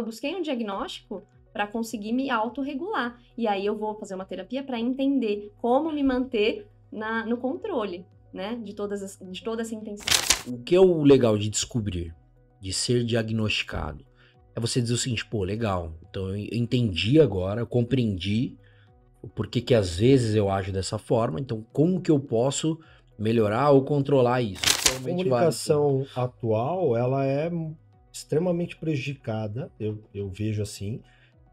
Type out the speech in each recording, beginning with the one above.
eu busquei um diagnóstico para conseguir me autorregular. E aí eu vou fazer uma terapia para entender como me manter na, no controle, né? De, todas as, de toda essa intensidade. O que é o legal de descobrir, de ser diagnosticado? É você dizer o seguinte, pô, legal, então eu entendi agora, eu compreendi o porquê que às vezes eu ajo dessa forma, então como que eu posso melhorar ou controlar isso? A comunicação vai... atual, ela é extremamente prejudicada, eu, eu vejo assim,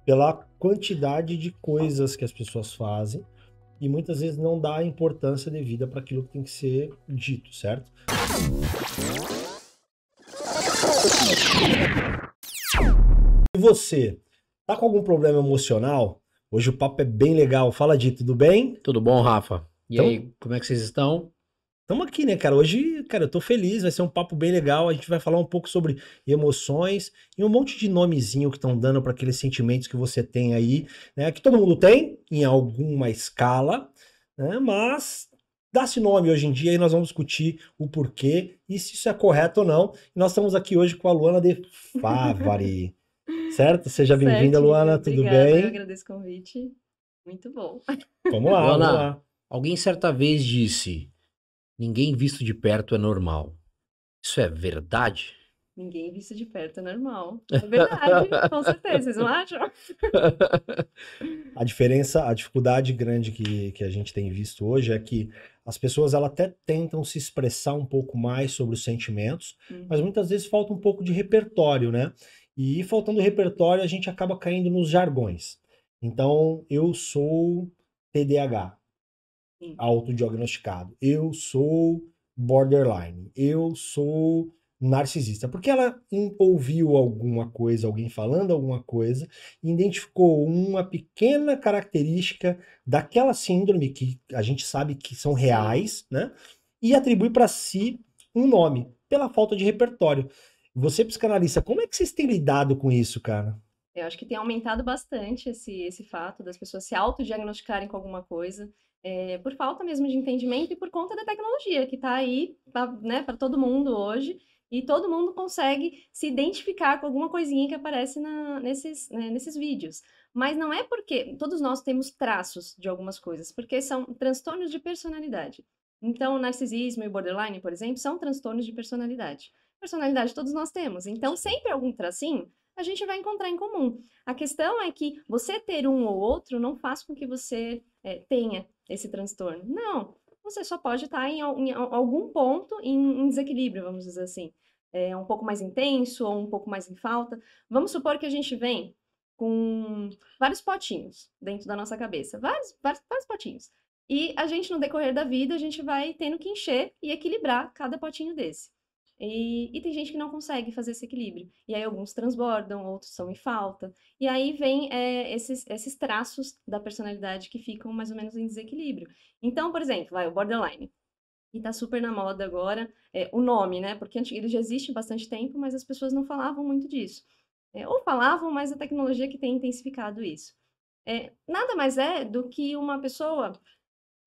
pela quantidade de coisas que as pessoas fazem e muitas vezes não dá a importância devida para aquilo que tem que ser dito, certo? E você, tá com algum problema emocional? Hoje o papo é bem legal. Fala de tudo bem? Tudo bom, Rafa? E então, aí, como é que vocês estão? Estamos aqui, né, cara? Hoje, cara, eu tô feliz, vai ser um papo bem legal. A gente vai falar um pouco sobre emoções e um monte de nomezinho que estão dando para aqueles sentimentos que você tem aí, né? Que todo mundo tem, em alguma escala, né? Mas dá-se nome hoje em dia e nós vamos discutir o porquê e se isso é correto ou não. nós estamos aqui hoje com a Luana de Favari. certo? Seja bem-vinda, Luana. Obrigada, tudo bem? Eu agradeço o convite. Muito bom. Vamos lá, Luana. Vamos lá. Alguém certa vez disse Ninguém visto de perto é normal. Isso é verdade? Ninguém visto de perto é normal. É verdade, com certeza, vocês não acham? a diferença, a dificuldade grande que, que a gente tem visto hoje é que as pessoas elas até tentam se expressar um pouco mais sobre os sentimentos, uhum. mas muitas vezes falta um pouco de repertório, né? E faltando repertório, a gente acaba caindo nos jargões. Então, eu sou TDAH, autodiagnosticado. Eu sou borderline. Eu sou narcisista. Porque ela ouviu alguma coisa, alguém falando alguma coisa, e identificou uma pequena característica daquela síndrome que a gente sabe que são reais, né? E atribui para si um nome, pela falta de repertório. Você, psicanalista, como é que vocês têm lidado com isso, cara? Eu acho que tem aumentado bastante esse, esse fato das pessoas se autodiagnosticarem com alguma coisa é, por falta mesmo de entendimento e por conta da tecnologia que está aí para né, todo mundo hoje. E todo mundo consegue se identificar com alguma coisinha que aparece na, nesses, né, nesses vídeos. Mas não é porque todos nós temos traços de algumas coisas, porque são transtornos de personalidade. Então, narcisismo e borderline, por exemplo, são transtornos de personalidade. Personalidade todos nós temos. Então, sempre algum tracinho a gente vai encontrar em comum. A questão é que você ter um ou outro não faz com que você é, tenha esse transtorno. Não, você só pode estar tá em, em algum ponto em, em, desequilíbrio, vamos dizer assim. É um pouco mais intenso ou um pouco mais em falta. Vamos supor que a gente vem com vários potinhos dentro da nossa cabeça, vários, vários, vários potinhos. E a gente, no decorrer da vida, a gente vai tendo que encher e equilibrar cada potinho desse. E, e, tem gente que não consegue fazer esse equilíbrio. E aí alguns transbordam, outros são em falta. E aí vem é, esses, esses traços da personalidade que ficam mais ou menos em desequilíbrio. Então, por exemplo, vai o borderline. E tá super na moda agora é, o nome, né? Porque ele já existe há bastante tempo, mas as pessoas não falavam muito disso. É, ou falavam, mas a tecnologia que tem intensificado isso. É, nada mais é do que uma pessoa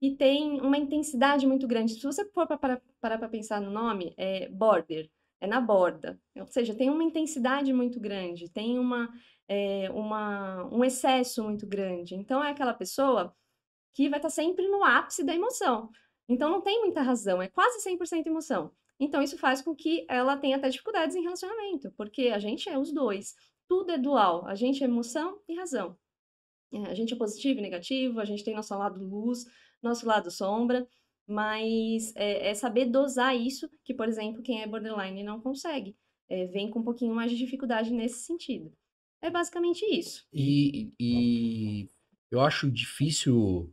e tem uma intensidade muito grande. Se você for para para pensar no nome, é border, é na borda. Ou seja, tem uma intensidade muito grande, tem uma, é, uma um excesso muito grande. Então é aquela pessoa que vai estar tá sempre no ápice da emoção. Então não tem muita razão, é quase 100% emoção. Então isso faz com que ela tenha até dificuldades em relacionamento, porque a gente é os dois. Tudo é dual, a gente é emoção e razão. É, a gente é positivo e negativo, a gente tem nosso lado luz, nosso lado sombra, mas é, é saber dosar isso, que, por exemplo, quem é borderline não consegue. É, vem com um pouquinho mais de dificuldade nesse sentido. É basicamente isso. E, e eu acho difícil,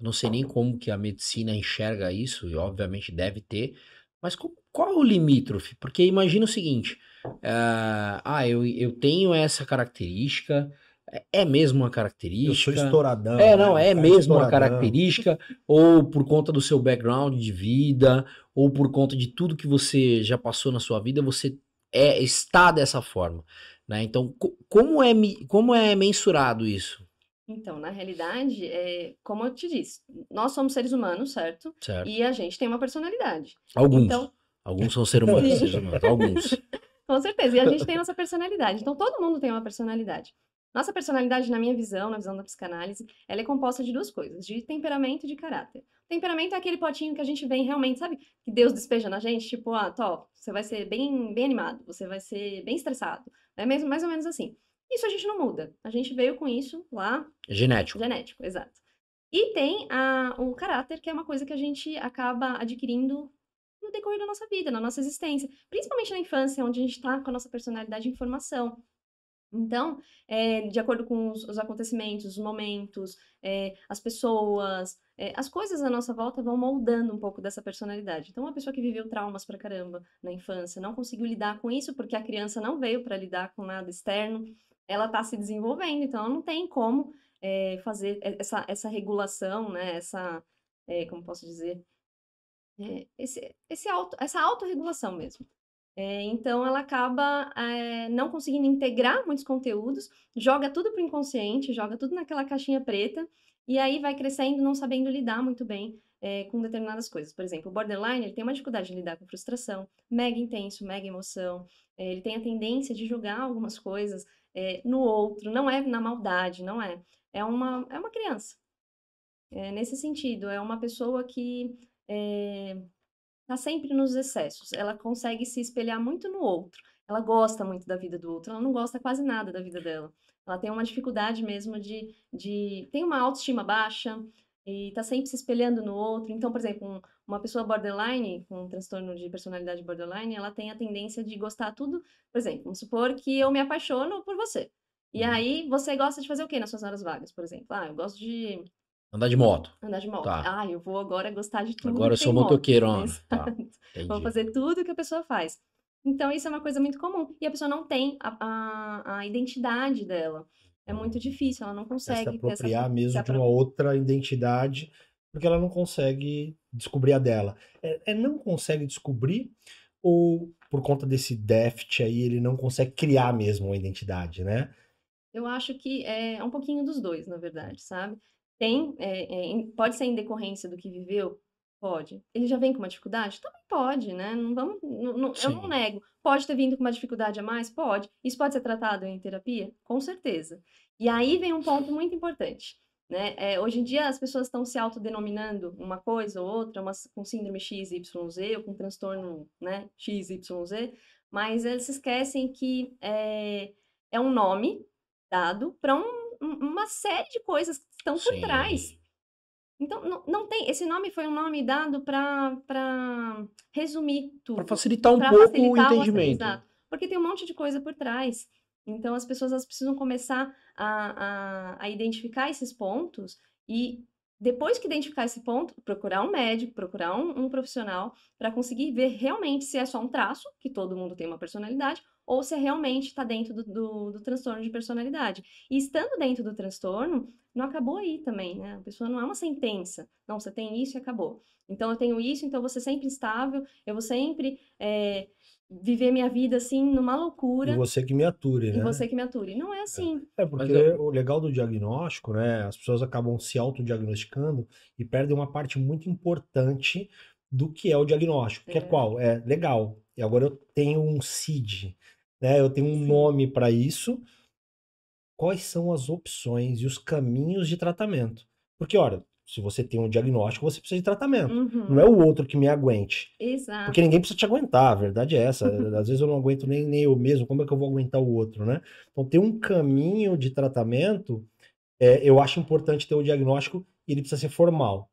não sei nem como que a medicina enxerga isso, e obviamente deve ter, mas qual é o limítrofe? Porque imagina o seguinte: uh, ah, eu, eu tenho essa característica, é, é mesmo uma característica. Eu sou estouradão. É, não, né? é mesmo uma característica, ou por conta do seu background de vida, ou por conta de tudo que você já passou na sua vida, você é está dessa forma. Né? Então, como é, como é mensurado isso? Então, na realidade, é, como eu te disse, nós somos seres humanos, certo? certo. E a gente tem uma personalidade. Alguns. Então... Alguns são seres humanos, alguns. Com certeza, e a gente tem nossa personalidade. Então, todo mundo tem uma personalidade. Nossa personalidade, na minha visão, na visão da psicanálise, ela é composta de duas coisas, de temperamento e de caráter. O temperamento é aquele potinho que a gente vem realmente, sabe? Que Deus despeja na gente, tipo, ah, top, você vai ser bem, bem animado, você vai ser bem estressado. É mesmo, mais ou menos assim. Isso a gente não muda. A gente veio com isso lá. Genético. Genético, exato. E tem a, o caráter, que é uma coisa que a gente acaba adquirindo no decorrer da nossa vida, na nossa existência. Principalmente na infância, onde a gente está com a nossa personalidade em formação. Então, é, de acordo com os, os acontecimentos, os momentos, é, as pessoas, é, as coisas à nossa volta vão moldando um pouco dessa personalidade. Então, uma pessoa que viveu traumas pra caramba na infância, não conseguiu lidar com isso porque a criança não veio para lidar com nada externo, ela está se desenvolvendo, então ela não tem como fazer essa, essa regulação, né? Essa, como posso dizer? Esse, esse auto, essa autorregulação mesmo. É, então, ela acaba é, não conseguindo integrar muitos conteúdos, joga tudo para o inconsciente, joga tudo naquela caixinha preta, e aí vai crescendo não sabendo lidar muito bem é, com determinadas coisas. Por exemplo, o borderline ele tem uma dificuldade de lidar com frustração, mega intenso, mega emoção, é, ele tem a tendência de julgar algumas coisas é, no outro, não é na maldade, não é. É uma, é uma criança. É, nesse sentido, é uma pessoa que está sempre nos excessos. Ela consegue se espelhar muito no outro. Ela gosta muito da vida do outro, ela não gosta quase nada da vida dela. Ela tem uma dificuldade mesmo de. de tem uma autoestima baixa e está sempre se espelhando no outro. Então, por exemplo, um, uma pessoa borderline, com um transtorno de personalidade borderline, ela tem a tendência de gostar tudo. Por exemplo, vamos supor que eu me apaixono por você. E uhum. aí, você gosta de fazer o quê nas suas horas vagas, por exemplo? Ah, eu gosto de Andar de moto. Andar de moto. Tá. Ah, eu vou agora gostar de tudo. Agora eu sou motoqueiro, né? Ana. Tá. Vou fazer tudo que a pessoa faz. Então, isso é uma coisa muito comum. E a pessoa não tem a, a, a identidade dela. É muito hum. difícil, ela não é consegue. se apropriar essa, mesmo de uma outra identidade, porque ela não consegue descobrir a dela. É, é não consegue descobrir, ou por conta desse déficit aí, ele não consegue criar mesmo uma identidade, né? Eu acho que é, é um pouquinho dos dois, na verdade, sabe? tem, é, é, pode ser em decorrência do que viveu? Pode. Ele já vem com uma dificuldade? Também pode, né? Não vamos, não, não, eu não nego. Pode ter vindo com uma dificuldade a mais? Pode. Isso pode ser tratado em terapia? Com certeza. E aí vem um ponto muito importante. Né? É, hoje em dia as pessoas estão se autodenominando uma coisa ou outra, uma, com síndrome XYZ ou com transtorno né, XYZ, mas eles esquecem que é, é um nome dado para um, uma série de coisas estão por Sim. trás. Então, não, não tem. Esse nome foi um nome dado para resumir tudo. Para facilitar um pra pouco facilitar o entendimento. O porque tem um monte de coisa por trás. Então, as pessoas elas precisam começar a, a, a identificar esses pontos e depois que identificar esse ponto, procurar um médico, procurar um, um profissional para conseguir ver realmente se é só um traço, que todo mundo tem uma personalidade, ou se realmente está dentro do, do, do, transtorno de personalidade. E estando dentro do transtorno, não acabou aí também, né? A pessoa não é uma sentença. Não, você tem isso e acabou. Então, eu tenho isso, então eu vou ser sempre instável, eu vou sempre é, viver minha vida, assim, numa loucura. E você que me ature, né? E você que me ature. Não é assim. É, é porque eu... o legal do diagnóstico, né? As pessoas acabam se autodiagnosticando e perdem uma parte muito importante do que é o diagnóstico, é. que é qual? É legal, e agora eu tenho um CID, né? Eu tenho um nome para isso. Quais são as opções e os caminhos de tratamento? Porque, olha, se você tem um diagnóstico, você precisa de tratamento. Uhum. Não é uhum. o outro que me aguente. Exato. Porque ninguém precisa te aguentar, a verdade é essa. Às vezes eu não aguento nem, nem eu mesmo, como é que eu vou aguentar o outro, né? Então, ter um caminho de tratamento, é, eu acho importante ter o diagnóstico e ele precisa ser formal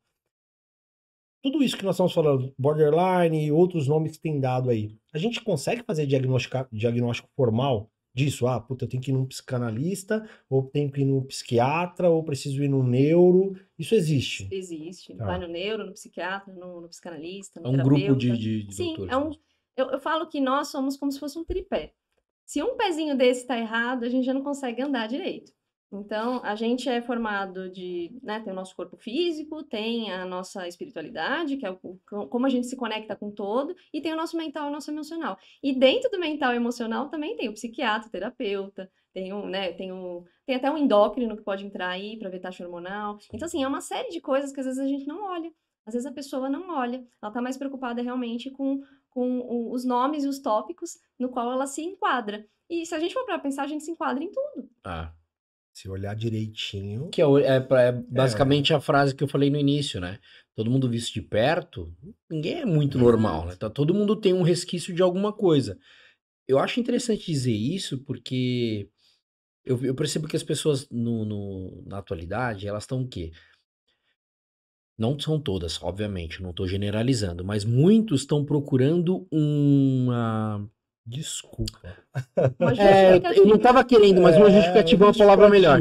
tudo isso que nós estamos falando, borderline e outros nomes que tem dado aí, a gente consegue fazer diagnóstico formal disso? Ah, puta, eu tenho que ir num psicanalista, ou tenho que ir num psiquiatra, ou preciso ir num neuro. Isso existe? Existe. Ah. Vai no neuro, no psiquiatra, no, no psicanalista, no É um terapeuta. grupo de, de, de Sim, doutores. É um, eu, eu falo que nós somos como se fosse um tripé. Se um pezinho desse está errado, a gente já não consegue andar direito. Então, a gente é formado de, né, tem o nosso corpo físico, tem a nossa espiritualidade, que é o, como a gente se conecta com todo, e tem o nosso mental e o nosso emocional. E dentro do mental e emocional também tem o psiquiatra, o terapeuta, tem um, né, tem um, tem até um endócrino que pode entrar aí para ver taxa hormonal. Então, assim, é uma série de coisas que às vezes a gente não olha. Às vezes a pessoa não olha, ela está mais preocupada realmente com, com os nomes e os tópicos no qual ela se enquadra. E se a gente for para pensar, a gente se enquadra em tudo. Ah. Se olhar direitinho. Que é, é, é, é basicamente é. a frase que eu falei no início, né? Todo mundo visto de perto, ninguém é muito uhum. normal, né? Tá, todo mundo tem um resquício de alguma coisa. Eu acho interessante dizer isso porque eu, eu percebo que as pessoas no, no na atualidade, elas estão o quê? Não são todas, obviamente, não estou generalizando, mas muitos estão procurando uma Desculpa. É, eu não estava querendo, mas uma é, justificativa é uma palavra melhor.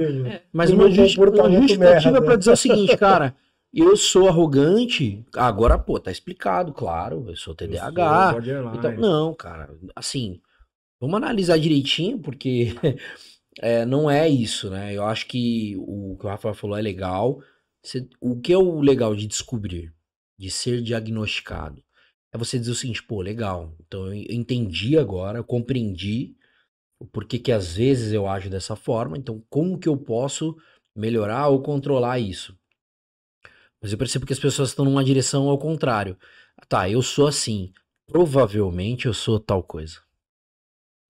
Mas uma, justi uma justificativa para dizer o seguinte, cara, eu sou arrogante, agora, pô, tá explicado, claro, eu sou TDAH. Eu sou então, não, cara, assim, vamos analisar direitinho, porque é, não é isso, né? Eu acho que o que o Rafael falou é legal. O que é o legal de descobrir, de ser diagnosticado? é você dizer o seguinte, pô, legal, então eu entendi agora, eu compreendi o porquê que às vezes eu ajo dessa forma, então como que eu posso melhorar ou controlar isso? Mas eu percebo que as pessoas estão numa direção ao contrário. Tá, eu sou assim, provavelmente eu sou tal coisa.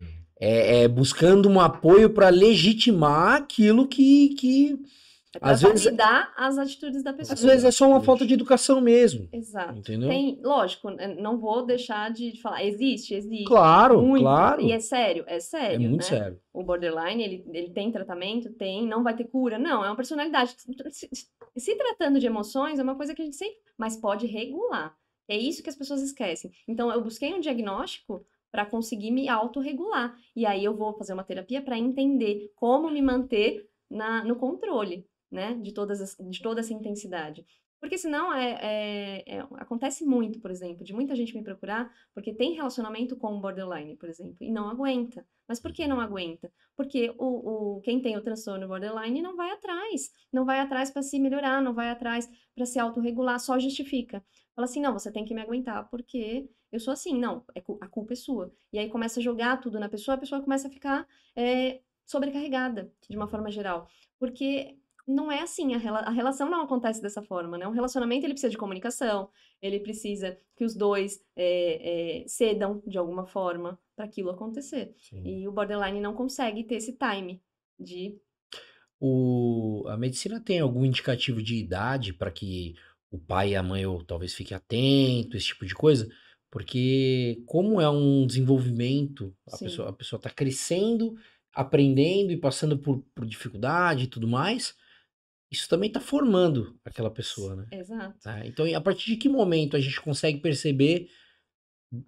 Uhum. É, é buscando um apoio para legitimar aquilo que, que é pra às é validar vezes, as atitudes da pessoa. Às vezes é só uma falta de educação mesmo. Exato. Entendeu? Tem, lógico, né, não vou deixar de falar. Existe, existe. Claro, muito, claro. E é sério, é sério. É muito né? sério. O borderline, ele, ele tem tratamento? Tem. Não vai ter cura? Não, é uma personalidade. Se, se tratando de emoções, é uma coisa que a gente sempre. Mas pode regular. É isso que as pessoas esquecem. Então, eu busquei um diagnóstico para conseguir me autorregular. E aí eu vou fazer uma terapia para entender como me manter na, no controle né, de, todas de toda essa intensidade. Porque senão é, é, é, acontece muito, por exemplo, de muita gente me procurar porque tem relacionamento com borderline, por exemplo, e não aguenta. Mas por que não aguenta? Porque o, o quem tem o transtorno borderline não vai atrás, não vai atrás para se melhorar, não vai atrás para se autorregular, só justifica. Fala assim, não, você tem que me aguentar porque eu sou assim, não, é a culpa é sua. E aí começa a jogar tudo na pessoa, a pessoa começa a ficar é, sobrecarregada, de uma forma geral. Porque não é assim, a, rela a, relação não acontece dessa forma, né? Um relacionamento, ele precisa de comunicação, ele precisa que os dois é, é, cedam de alguma forma para aquilo acontecer. Sim. E o borderline não consegue ter esse time de... O... A medicina tem algum indicativo de idade para que o pai e a mãe ou talvez fique atento, esse tipo de coisa? Porque como é um desenvolvimento, a Sim. pessoa está crescendo, aprendendo e passando por, por dificuldade e tudo mais isso também está formando aquela pessoa, né? Exato. Tá? Então, a partir de que momento a gente consegue perceber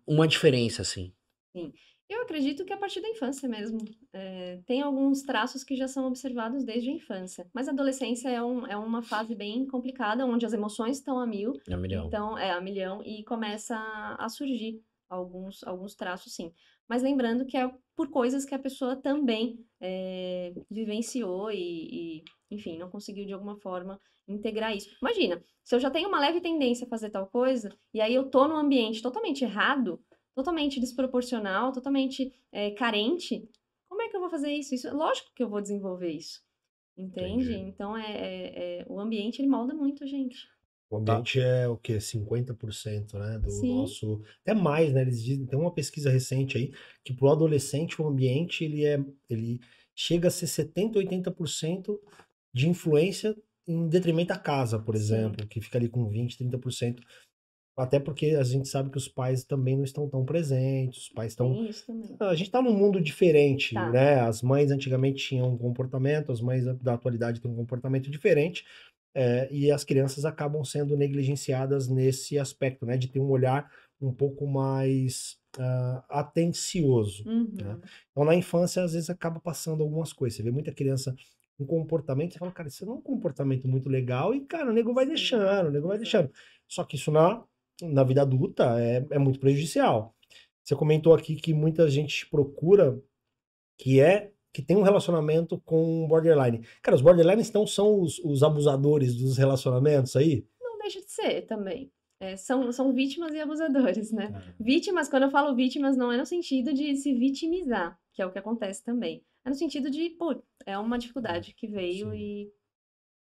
uma diferença, assim? Sim. Eu acredito que a partir da infância mesmo. É, tem alguns traços que já são observados desde a infância. Mas a adolescência é, um, é uma fase bem complicada, onde as emoções estão a mil. A milhão. Então, é, a milhão. E começa a surgir alguns, alguns traços, sim mas lembrando que é por coisas que a pessoa também é, vivenciou e, e, enfim, não conseguiu de alguma forma integrar isso. Imagina, se eu já tenho uma leve tendência a fazer tal coisa, e aí eu tô num ambiente totalmente errado, totalmente desproporcional, totalmente é, carente, como é que eu vou fazer isso? Isso, é lógico que eu vou desenvolver isso. Entende? Entendi. Então é, é, é, o ambiente ele molda muito a gente. O tá. ambiente tá. é o quê? 50% né, do Sim. nosso. Até mais, né? Eles dizem, tem uma pesquisa recente aí que para o adolescente o ambiente ele é. ele chega a ser 70%, 80% de influência em detrimento à casa, por exemplo, Sim. que fica ali com 20%, 30%. Até porque a gente sabe que os pais também não estão tão presentes, os pais estão. A gente está num mundo diferente, tá. né? As mães antigamente tinham um comportamento, as mães da atualidade têm um comportamento diferente é, e as crianças acabam sendo negligenciadas nesse aspecto, né? De ter um olhar um pouco mais uh, atencioso. Né. Uhum. Né? Então, na infância, às vezes acaba passando algumas coisas. Você vê muita criança um comportamento, você fala, cara, isso não é um comportamento muito legal, e, cara, o nego vai deixando, o nego vai deixando. Só que isso na, na vida adulta é, é muito prejudicial. Você comentou aqui que muita gente procura, que é que tem um relacionamento com borderline. Cara, os borderlines então são os, os abusadores dos relacionamentos aí? Não deixa de ser também. É, são, são vítimas e abusadores, né? É. Vítimas, quando eu falo vítimas, não é no sentido de se vitimizar, que é o que acontece também. É no sentido de, pô, é uma dificuldade é, que veio Sim. e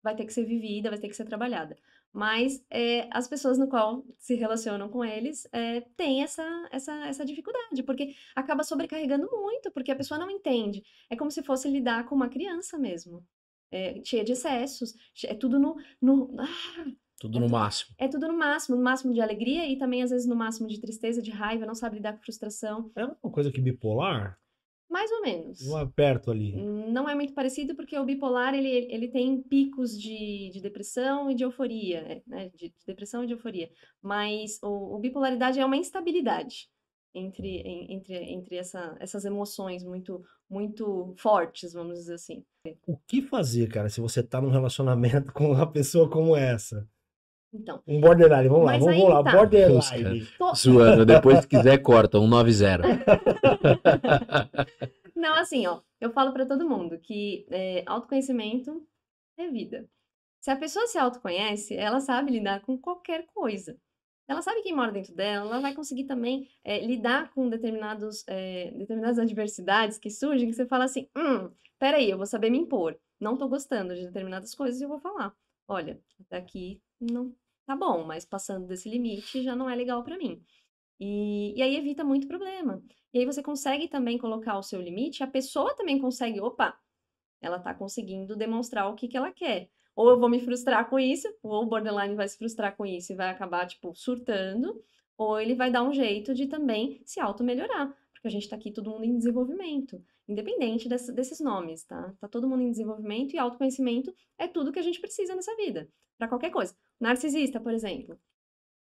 vai ter que ser vivida, vai ter que ser trabalhada mas é, as pessoas no qual se relacionam com eles é, têm essa, essa, essa dificuldade, porque acaba sobrecarregando muito, porque a pessoa não entende. É como se fosse lidar com uma criança mesmo, é, cheia de excessos, é tudo no... no ah, tudo é no máximo. É tudo no máximo, no máximo de alegria e também, às vezes, no máximo de tristeza, de raiva, não sabe lidar com frustração. É uma coisa que bipolar mais ou menos. Um aperto é ali. Não é muito parecido, porque o bipolar, ele, ele tem picos de, de depressão e de euforia, é, né? De, de depressão e de euforia. Mas o, o bipolaridade é uma instabilidade entre, uhum. entre, entre essa, essas emoções muito, muito fortes, vamos dizer assim. O que fazer, cara, se você tá num relacionamento com uma pessoa como essa? Então. Um borderline, vamos lá, vamos lá, tá. borderline. Suando, depois se quiser corta, 190. Não, assim, ó, eu falo para todo mundo que é, autoconhecimento é vida. Se a pessoa se autoconhece, ela sabe lidar com qualquer coisa. Ela sabe quem mora dentro dela, ela vai conseguir também é, lidar com determinados, é, determinadas adversidades que surgem, que você fala assim, hum, peraí, eu vou saber me impor. Não tô gostando de determinadas coisas e eu vou falar olha, até aqui não tá bom, mas passando desse limite já não é legal para mim. E, e aí evita muito problema. E aí você consegue também colocar o seu limite, a pessoa também consegue, opa, ela tá conseguindo demonstrar o que, que ela quer. Ou eu vou me frustrar com isso, ou o borderline vai se frustrar com isso e vai acabar, tipo, surtando, ou ele vai dar um jeito de também se auto-melhorar, porque a gente tá aqui todo mundo em desenvolvimento independente desse, desses nomes, tá? Tá todo mundo em desenvolvimento e autoconhecimento é tudo que a gente precisa nessa vida, para qualquer coisa. Narcisista, por exemplo.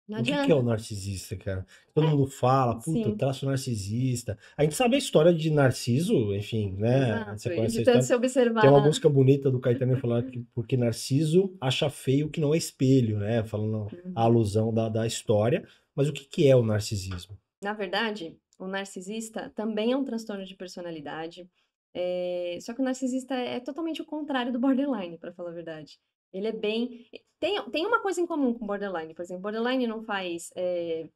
Não o que é o narcisista, cara? Todo é. mundo fala, puta, traço narcisista. A gente sabe a história de Narciso, enfim, né? Exato. Você conhece de tanto se observar. Tem uma né? música bonita do Caetano falando que porque Narciso acha feio que não é espelho, né? Falando uhum. a alusão da, da história. Mas o que, que é o narcisismo? Na verdade, o narcisista também é um transtorno de personalidade. É... Só que o narcisista é, é totalmente o contrário do borderline, para falar a verdade. Ele é bem. Tem, tem uma coisa em comum com borderline, por exemplo. Borderline não faz. É...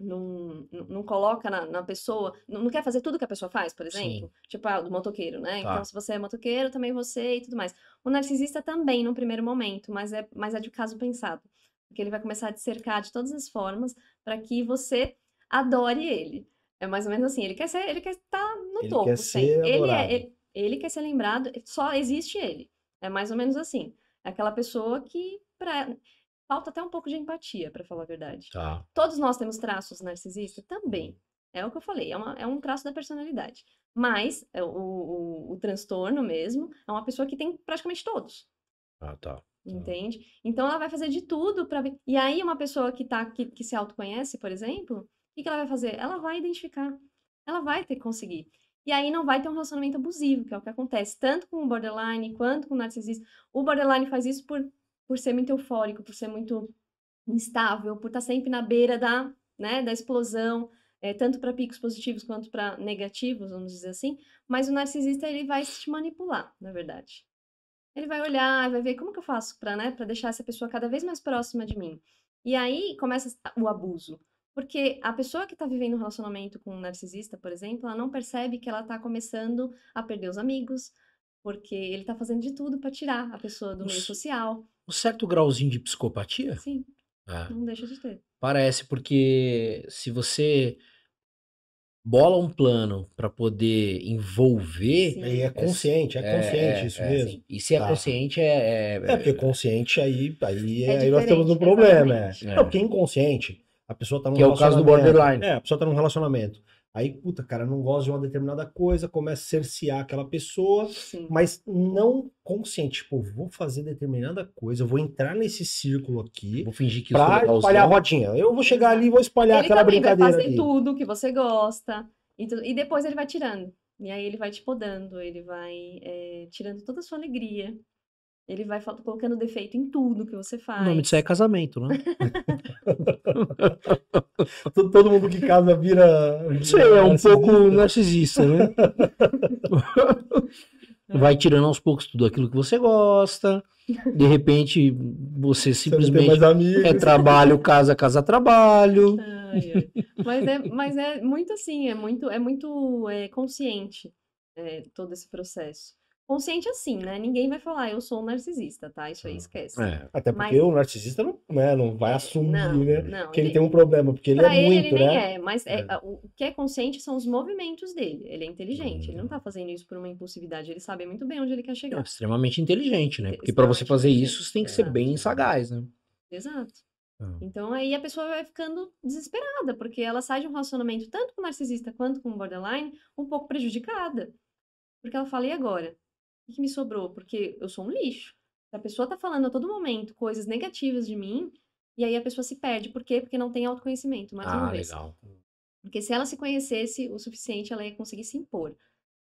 Não, não coloca na, na pessoa. Não, não, quer fazer tudo que a pessoa faz, por exemplo. Sim. Tipo, ah, do motoqueiro, né? Tá. Então, se você é motoqueiro, também você e tudo mais. O narcisista também, no primeiro momento, mas é, mas é de caso pensado. Porque ele vai começar a te cercar de todas as formas para que você adore ele. É mais ou menos assim, ele quer ser, ele quer estar tá no ele topo. Quer assim. ser ele, é, ele, ele, quer ser lembrado, só existe ele. É mais ou menos assim. É aquela pessoa que pra... falta até um pouco de empatia, para falar a verdade. Tá. Todos nós temos traços narcisistas também. É o que eu falei, é, uma, é um traço da personalidade. Mas é, o, o, o, transtorno mesmo é uma pessoa que tem praticamente todos. Ah, tá. tá. Entende? Então ela vai fazer de tudo para. E aí, uma pessoa que, tá, que, que se autoconhece, por exemplo, que, que ela vai fazer? Ela vai identificar, ela vai ter que conseguir. E aí não vai ter um relacionamento abusivo, que é o que acontece tanto com o borderline quanto com o narcisista. O borderline faz isso por, por ser muito eufórico, por ser muito instável, por estar tá sempre na beira da, né, da explosão, é, tanto para picos positivos quanto para negativos, vamos dizer assim, mas o narcisista ele vai te manipular, na verdade. Ele vai olhar, vai ver como que eu faço para né, deixar essa pessoa cada vez mais próxima de mim. E aí começa o abuso. Porque a pessoa que está vivendo um relacionamento com um narcisista, por exemplo, ela não percebe que ela está começando a perder os amigos, porque ele está fazendo de tudo para tirar a pessoa do um, meio social. Um certo grauzinho de psicopatia? Sim. Ah. Não deixa de ter. Parece, porque se você bola um plano para poder envolver. E é consciente, é, é consciente é, isso é, mesmo. Sim. E se é tá. consciente é, é. é porque é. consciente aí, aí, é aí nós temos um problema. Né? É. Não, porque inconsciente a pessoa tá num que é o caso do borderline. É, a pessoa tá num relacionamento. Aí, puta, cara, não gosta de uma determinada coisa, começa a cercear aquela pessoa, Sim. mas não consciente. Tipo, vou fazer determinada coisa, vou entrar nesse círculo aqui. Vou fingir que pra isso é espalhar a rodinha. Eu vou chegar ali e vou espalhar ele aquela brincadeira. Ele vai fazer tudo que você gosta. E, tu... e, depois ele vai tirando. E aí ele vai te podando, ele vai é, tirando toda a sua alegria. Ele vai colocando defeito em tudo que você faz. O nome disso é casamento, né? Todo mundo que casa vira. Você é um pouco narcisista, né? vai é. tirando aos poucos tudo aquilo que você gosta. De repente, você simplesmente você é trabalho, casa, casa, trabalho. Ai, ai. Mas, é, mas é muito assim, é muito, é muito é, consciente é, todo esse processo. Consciente assim, né? Ninguém vai falar, eu sou um narcisista, tá? Isso aí esquece. É, até porque mas... o narcisista não, né, não vai assumir não, né, não, que ele, ele, tem um problema, porque ele é ele muito, ele nem né? É, mas é, é. o que é consciente são os movimentos dele. Ele é inteligente, hum. ele não uhum. tá fazendo isso por uma impulsividade, ele sabe muito bem onde ele quer é chegar. É extremamente inteligente, né? Porque para você fazer isso, você tem que ser bem sagaz, né? Exato. É. Então aí a pessoa vai ficando desesperada, porque ela sai de um relacionamento tanto com narcisista quanto com borderline um pouco prejudicada. Porque ela fala, e agora? o que me sobrou? Porque eu sou um lixo. A pessoa tá falando a todo momento coisas negativas de mim, e aí a pessoa se perde. Por quê? Porque não tem autoconhecimento, mais é ah, uma vez. Legal. Porque se ela se conhecesse o suficiente, ela ia conseguir se impor.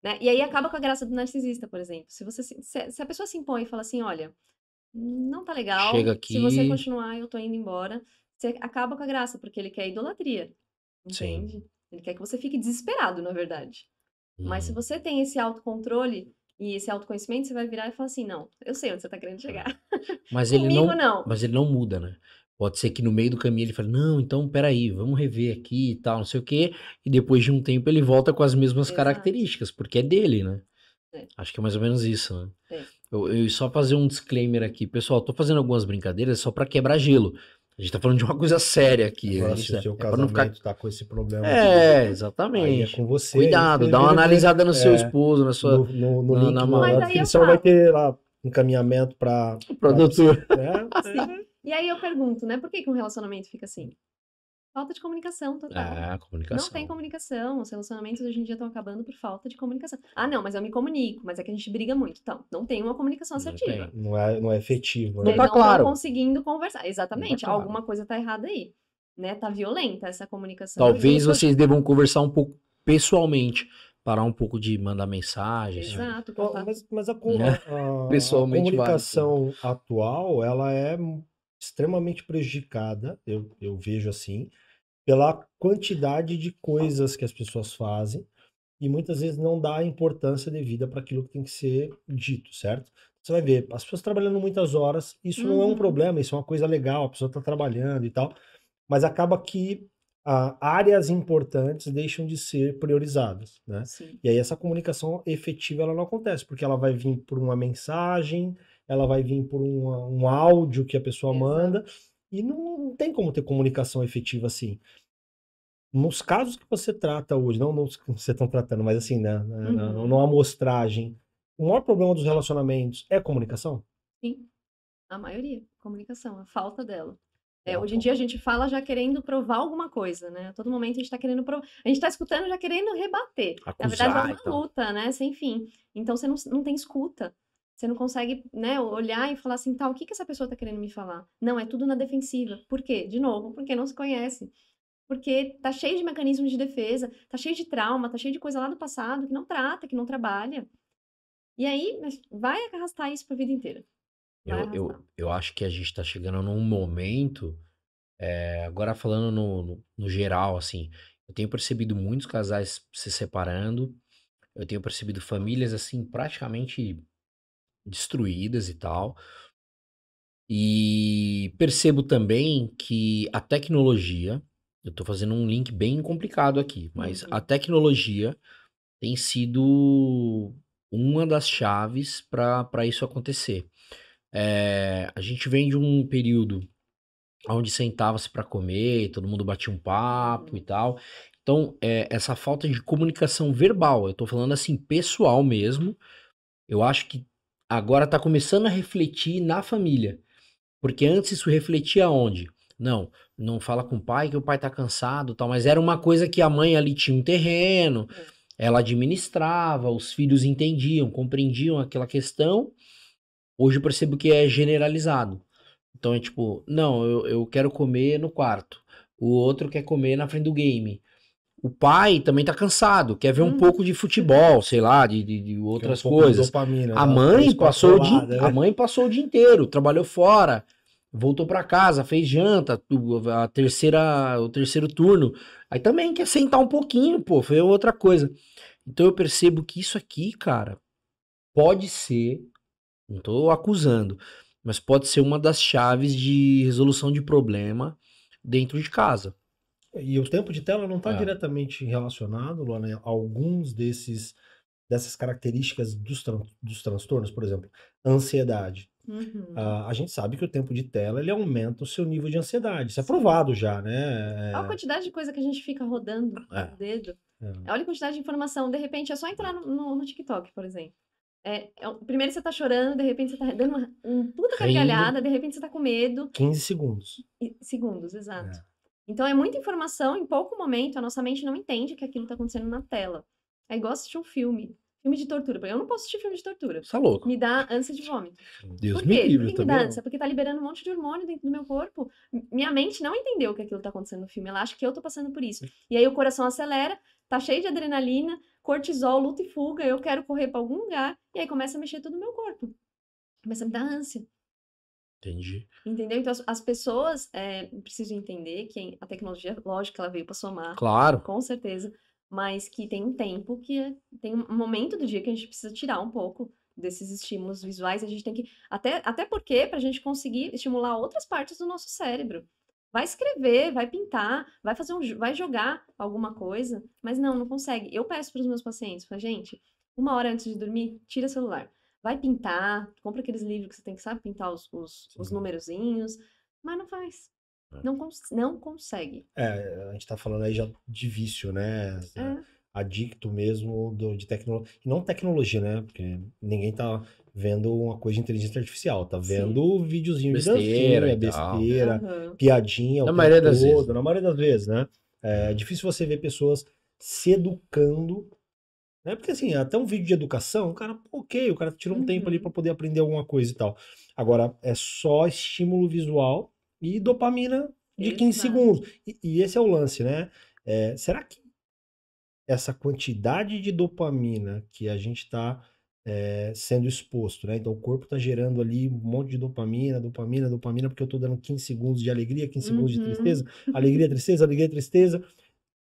Né? E aí acaba com a graça do narcisista, por exemplo. Se, você se, se a pessoa se impõe e fala assim, olha, não tá legal, Chega aqui... se você continuar, eu tô indo embora, você acaba com a graça, porque ele quer idolatria. Entende? Sim. Ele quer que você fique desesperado, na verdade. Hum. Mas se uhum. você tem esse autocontrole, e esse autoconhecimento você vai virar e falar assim: não, eu sei onde você está querendo chegar. É. Mas ele Comigo, não, não, Mas ele não muda, né? Pode ser que no meio do caminho ele fale: não, então peraí, vamos rever aqui e tal, não sei o quê. E depois de um tempo ele volta com as mesmas Exato. características, porque é dele, né? É. Acho que é mais ou menos isso, né? É. Eu, eu, só fazer um disclaimer aqui, pessoal. Tô fazendo algumas brincadeiras só para quebrar gelo. A gente tá falando de uma coisa séria aqui. Agora, né? se o é seu é casamento ficar... tá com esse problema. É, aqui, é exatamente. É com você. Cuidado, dá uma analisada no é, seu esposo, na sua. No, no, no na, link, na vai ter lá encaminhamento para. Produtor. Pra, né? Sim. E aí eu pergunto, né? Por que, que um relacionamento fica assim? Falta de comunicação total. É, comunicação. Não tem comunicação. Os relacionamentos hoje em dia estão acabando por falta de comunicação. Ah, não, mas eu me comunico, mas é que a gente briga muito. Então, não tem uma comunicação assertiva. Não, tem. não é, não é efetiva. Né? Não tá não claro. Não conseguindo conversar. Exatamente. Tá claro. Alguma coisa tá errada aí. Né? Tá violenta essa comunicação. Talvez vocês devam conversar um pouco pessoalmente. Parar um pouco de mandar mensagens. Exato. Né? Mas, mas a, né? a, pessoalmente a comunicação atual, ela é extremamente prejudicada, eu, eu vejo assim, pela quantidade de coisas que as pessoas fazem e muitas vezes não dá a importância devida para aquilo que tem que ser dito, certo? Você vai ver, as pessoas trabalhando muitas horas, isso uhum. não é um uhum. problema, isso é uma coisa legal, a pessoa está trabalhando e tal, mas acaba que ah, áreas importantes deixam de ser priorizadas, né? Sim. E aí essa comunicação efetiva ela não acontece, porque ela vai vir por uma mensagem, ela vai vir por uma, um áudio que a pessoa Exato. manda, e não tem como ter comunicação efetiva assim. Nos casos que você trata hoje, não nos que você estão tratando, mas assim, né? né, né uhum. Na, numa amostragem, o maior problema dos relacionamentos é comunicação? Sim. A maioria. Comunicação, a falta dela. É, ah, hoje em tá. dia a gente fala já querendo provar alguma coisa, né? A todo momento a gente está querendo provar. A gente está escutando já querendo rebater. Acusar, Na verdade, é uma então. luta, né? Sem fim. Então você não, não tem escuta. Você não consegue, né, olhar e falar assim, tal tá, o que, que essa pessoa está querendo me falar? Não, é tudo na defensiva. Por quê? De novo, porque não se conhece. Porque tá cheio de mecanismos de defesa, tá cheio de trauma, tá cheio de coisa lá do passado que não trata, que não trabalha. E aí, vai arrastar isso pra vida inteira. Eu, eu, eu, acho que a gente tá chegando num momento, é, agora falando no, no, no geral, assim, eu tenho percebido muitos casais se separando, eu tenho percebido famílias, assim, praticamente destruídas e tal. E percebo também que a tecnologia, eu estou fazendo um link bem complicado aqui, mas uhum. a tecnologia tem sido uma das chaves para isso acontecer. É, a gente vem de um período onde sentava-se para comer, todo mundo batia um papo e uhum. tal. Então, é, essa falta de comunicação verbal, eu estou falando assim, pessoal mesmo, eu acho que agora está começando a refletir na família. Porque antes isso refletia onde? Não, não fala com o pai que o pai está cansado, tal, mas era uma coisa que a mãe ali tinha um terreno, é. ela administrava, os filhos entendiam, compreendiam aquela questão. Hoje eu percebo que é generalizado. Então é tipo, não, eu, eu quero comer no quarto. O outro quer comer na frente do game o pai também tá cansado, quer ver hum. um uhum. pouco de futebol, sei lá, de, de, de outras um coisas. De dopamina, a né? mãe passou o dia, né? a mãe passou o dia inteiro, trabalhou fora, voltou para casa, fez janta, a terceira, o terceiro turno. Aí também quer sentar um pouquinho, pô, foi outra coisa. Então eu percebo que isso aqui, cara, pode ser, não tô acusando, mas pode ser uma das chaves de resolução de problema dentro de casa e o tempo de tela não está é. diretamente relacionado, Luana, a alguns desses dessas características dos, tran dos transtornos, por exemplo, ansiedade. Uhum. Uh, a gente sabe que o tempo de tela ele aumenta o seu nível de ansiedade. Isso é provado já, né? É... Olha a é. quantidade de coisa que a gente fica rodando é. o dedo. É. Olha a quantidade de informação. De repente, é só entrar no, no, TikTok, por exemplo. É, é primeiro você tá chorando, de repente você tá dando uma, um puta gargalhada, de repente você tá com medo. 15 segundos. E, segundos, exato. É. Então é muita informação, em pouco momento a nossa mente não entende que aquilo está acontecendo na tela. É igual assistir um filme. Filme de tortura. Eu não posso assistir filme de tortura. Tá louco. Me dá ânsia de vômito. Deus Por quê? me livre Por que me dá ânsia? Porque tá liberando um monte de hormônio dentro do meu corpo. Minha mente não entendeu que aquilo tá acontecendo no filme. Ela acha que eu tô passando por isso. E aí o coração acelera, tá cheio de adrenalina, cortisol, luta e fuga. Eu quero correr para algum lugar. E aí começa a mexer todo o meu corpo. Começa a me dar ânsia. Entendi. Entendeu? Então, as pessoas é, precisam entender que a tecnologia, lógico, ela veio para somar. Claro. Com certeza. Mas que tem um tempo, que é, tem um momento do dia que a gente precisa tirar um pouco desses estímulos visuais. A gente tem que. Até, até porque, para a gente conseguir estimular outras partes do nosso cérebro. Vai escrever, vai pintar, vai fazer um, vai jogar alguma coisa, mas não, não consegue. Eu peço para os meus pacientes, para gente, uma hora antes de dormir, tira o celular vai pintar, compra aqueles livros que você tem que saber pintar os, os, os mas não faz. É. Não, cons não consegue. É, a gente tá falando aí já de vício, né? É. Adicto mesmo do, de tecnologia. Não tecnologia, né? Porque ninguém tá vendo uma coisa de inteligência artificial, tá vendo Sim. videozinho besteira, de dancinha, né? besteira, uhum. piadinha, na maioria todo, das vezes. na maioria das vezes, né? É, é difícil você ver pessoas se educando né? Porque assim, até um vídeo de educação, o cara, ok, o cara tirou um uhum. tempo ali uhum. para poder aprender alguma coisa e tal. Agora, é só estímulo visual e dopamina de 15 segundos. E, e, esse é o lance, né? É, será que essa quantidade de dopamina que a gente está é, sendo exposto, né? Então o corpo está gerando ali um monte de dopamina, dopamina, dopamina, porque eu estou dando 15 segundos de alegria, 15 uhum. segundos de uhum. tristeza, alegria, tristeza, alegria, tristeza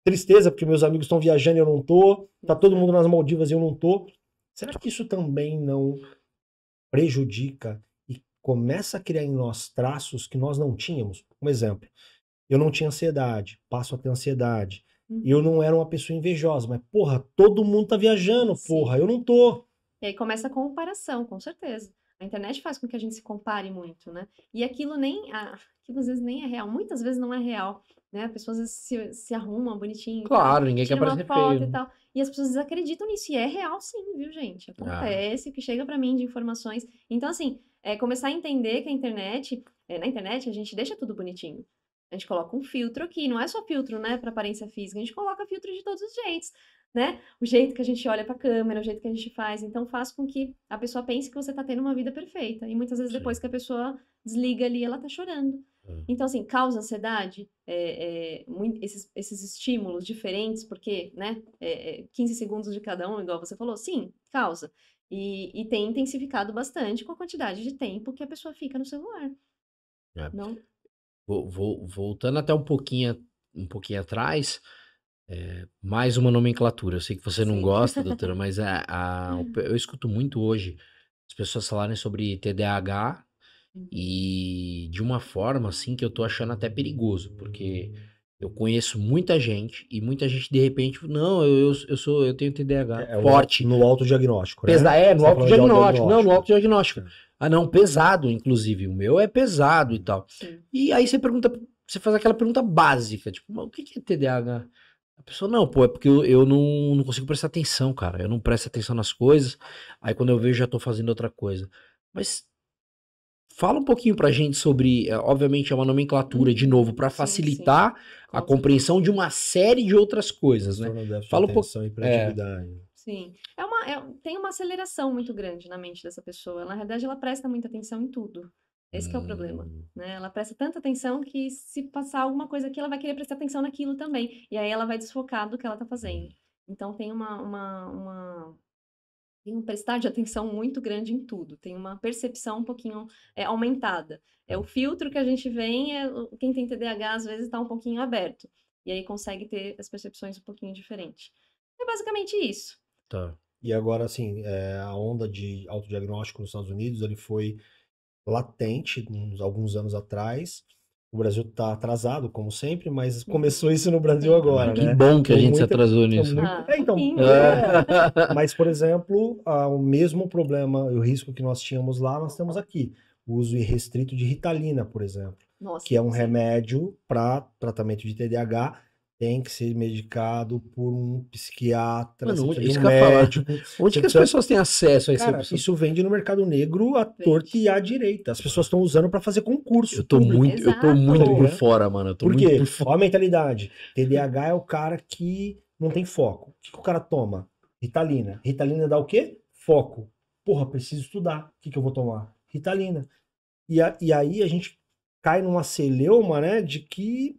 tristeza, porque meus amigos estão viajando e eu não tô, tá todo uhum. mundo nas Maldivas e eu não tô. Será que isso também não prejudica e começa a criar em nós traços que nós não tínhamos? Um exemplo, eu não tinha ansiedade, passo a ter ansiedade. Uhum. Eu não era uma pessoa invejosa, mas porra, todo mundo tá viajando, porra, eu não tô. E aí começa a comparação, com certeza. A internet faz com que a gente se compare muito, né? E aquilo nem. Ah, aquilo às vezes nem é real. Muitas vezes não é real. Né? As pessoas às vezes se, se arrumam bonitinho. Então claro, ninguém quer parecer feio. E, tal, e as pessoas acreditam nisso. E é real, sim, viu, gente? Ah. Acontece, ah. que chega para mim de informações. Então, assim, é, começar a entender que a internet. É, na internet a gente deixa tudo bonitinho. A gente coloca um filtro aqui, não é só filtro, né, para aparência física, a gente coloca filtro de todos os jeitos, né? O jeito que a gente olha para a câmera, o jeito que a gente faz, então faz com que a pessoa pense que você tá tendo uma vida perfeita. E muitas vezes Sim. depois que a pessoa desliga ali, ela tá chorando. É. Então, assim, causa ansiedade, é, é, esses, esses, estímulos diferentes, porque, né, é, 15 é, segundos de cada um, igual você falou, sim, causa. E, e, tem intensificado bastante com a quantidade de tempo que a pessoa fica no celular. É. Não? voltando até um pouquinho, um pouquinho atrás, é, mais uma nomenclatura. Eu sei que você Sim. não gosta, doutora, mas a, a, eu escuto muito hoje as pessoas falarem sobre TDAH e de uma forma assim que eu tô achando até perigoso, porque eu conheço muita gente e muita gente de repente, não, eu, eu, eu sou, eu tenho TDAH é, é forte. No autodiagnóstico, né? Pesa, é, no tá autodiagnóstico. autodiagnóstico. Não, no autodiagnóstico. É. Ah, não, pesado, inclusive. O meu é pesado e tal. Sim. E aí você pergunta, você faz aquela pergunta básica, tipo, mas o que é TDAH? A pessoa, não, pô, é porque eu, eu não, não consigo prestar atenção, cara. Eu não presto atenção nas coisas. Aí quando eu vejo, já tô fazendo outra coisa. Mas fala um pouquinho pra gente sobre, é, obviamente é uma nomenclatura de novo para facilitar sim, sim. a compreensão de uma série de outras coisas, né? Fala um pouquinho. Sim. É uma, é, tem uma aceleração muito grande na mente dessa pessoa. Na verdade, ela presta muita atenção em tudo. Esse hum. é o problema, hum. né? Ela presta tanta atenção que se passar alguma coisa aqui, ela vai querer prestar atenção naquilo também. E aí ela vai desfocar do que ela tá fazendo. Uhum. Então tem uma, uma, uma... tem um prestar de atenção muito grande em tudo. Tem uma percepção um pouquinho é, aumentada. É o filtro que a gente vem, é, quem tem TDAH às vezes está um pouquinho aberto. E aí consegue ter as percepções um pouquinho diferentes. É basicamente isso. Tá. E agora, assim, é, a onda de autodiagnóstico nos Estados Unidos, ele foi latente uns, alguns anos atrás. O Brasil está atrasado, como sempre, mas hum. começou isso no Brasil agora. Ah, que né? bom que Tem a gente muita... se atrasou nisso. Muito... Ah, é, então. É. Mas, por exemplo, ah, o mesmo problema o risco que nós tínhamos lá, nós temos aqui. O uso irrestrito de ritalina, por exemplo. Nossa, que é um sim. remédio para tratamento de TDAH tem que ser medicado por um psiquiatra, Mano, onde, um médico. Falar. Onde que as pessoas têm acesso a isso? Cara, isso vende no mercado negro à torta e à direita. As pessoas estão usando para fazer concurso. Eu tô público. muito, Exato. eu tô muito por fora, mano. Eu tô por quê? Olha a mentalidade. TDAH é o cara que não tem foco. O que, que o cara toma? Ritalina. Ritalina dá o quê? Foco. Porra, preciso estudar. O que, que eu vou tomar? Ritalina. E, a, e aí a gente cai numa celeuma, né, de que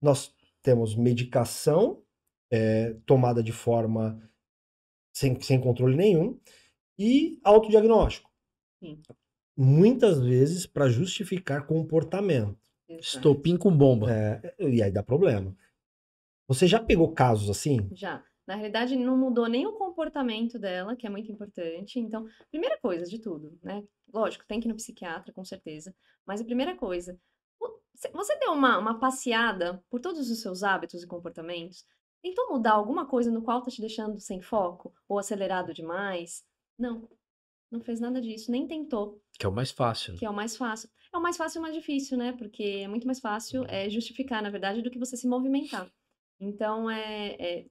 nós temos medicação é, tomada de forma sem, sem controle nenhum e autodiagnóstico. Sim. Muitas vezes para justificar comportamento. Exato. Estopim com bomba. É, e aí dá problema. Você já pegou casos assim? Já. Na realidade, não mudou nem o comportamento dela, que é muito importante. Então, primeira coisa de tudo, né? Lógico, tem que ir no psiquiatra, com certeza. Mas a primeira coisa, você deu uma, uma passeada por todos os seus hábitos e comportamentos? Tentou mudar alguma coisa no qual está te deixando sem foco ou acelerado demais? Não. Não fez nada disso, nem tentou. Que é o mais fácil. Né? Que é o mais fácil. É o mais fácil e o mais difícil, né? Porque é muito mais fácil uhum. é, justificar, na verdade, do que você se movimentar. Então, é, é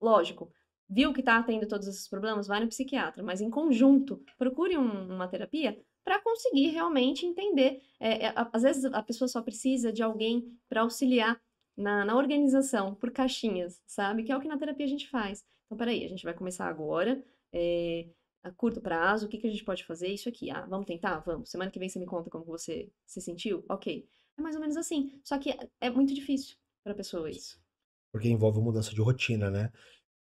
lógico. Viu que está tendo todos esses problemas? Vai no psiquiatra. Mas, em conjunto, procure um, uma terapia para conseguir realmente entender. É, é, às vezes a pessoa só precisa de alguém para auxiliar na, na, organização por caixinhas, sabe? Que é o que na terapia a gente faz. Então, peraí, a gente vai começar agora. É, a curto prazo, o que, que a gente pode fazer? Isso aqui. Ah, vamos tentar? Vamos. Semana que vem você me conta como você se sentiu? Ok. É mais ou menos assim. Só que é, é muito difícil para a pessoa isso. Porque envolve mudança de rotina, né?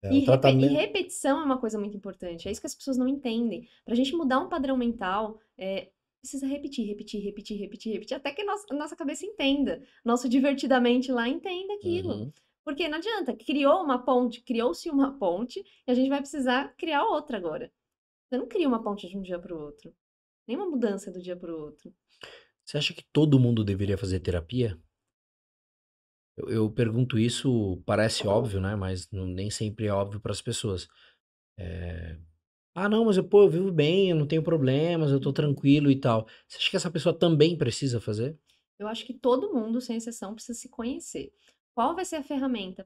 É, e, tratamento... e, repetição é uma coisa muito importante. É isso que as pessoas não entendem. Para a gente mudar um padrão mental, é, precisa repetir, repetir, repetir, repetir, repetir, até que a nossa, a nossa cabeça entenda. Nosso divertidamente lá entenda aquilo. Uhum. Porque não adianta, criou uma ponte, criou-se uma ponte, e a gente vai precisar criar outra agora. Você não cria uma ponte de um dia para o outro. Nenhuma mudança do dia para o outro. Você acha que todo mundo deveria fazer terapia? Eu, eu pergunto isso, parece óbvio, né? Mas não, nem sempre é óbvio para as pessoas. É... Ah, não, mas eu, pô, eu vivo bem, eu não tenho problemas, eu tô tranquilo e tal. Você acha que essa pessoa também precisa fazer? Eu acho que todo mundo, sem exceção, precisa se conhecer. Qual vai ser a ferramenta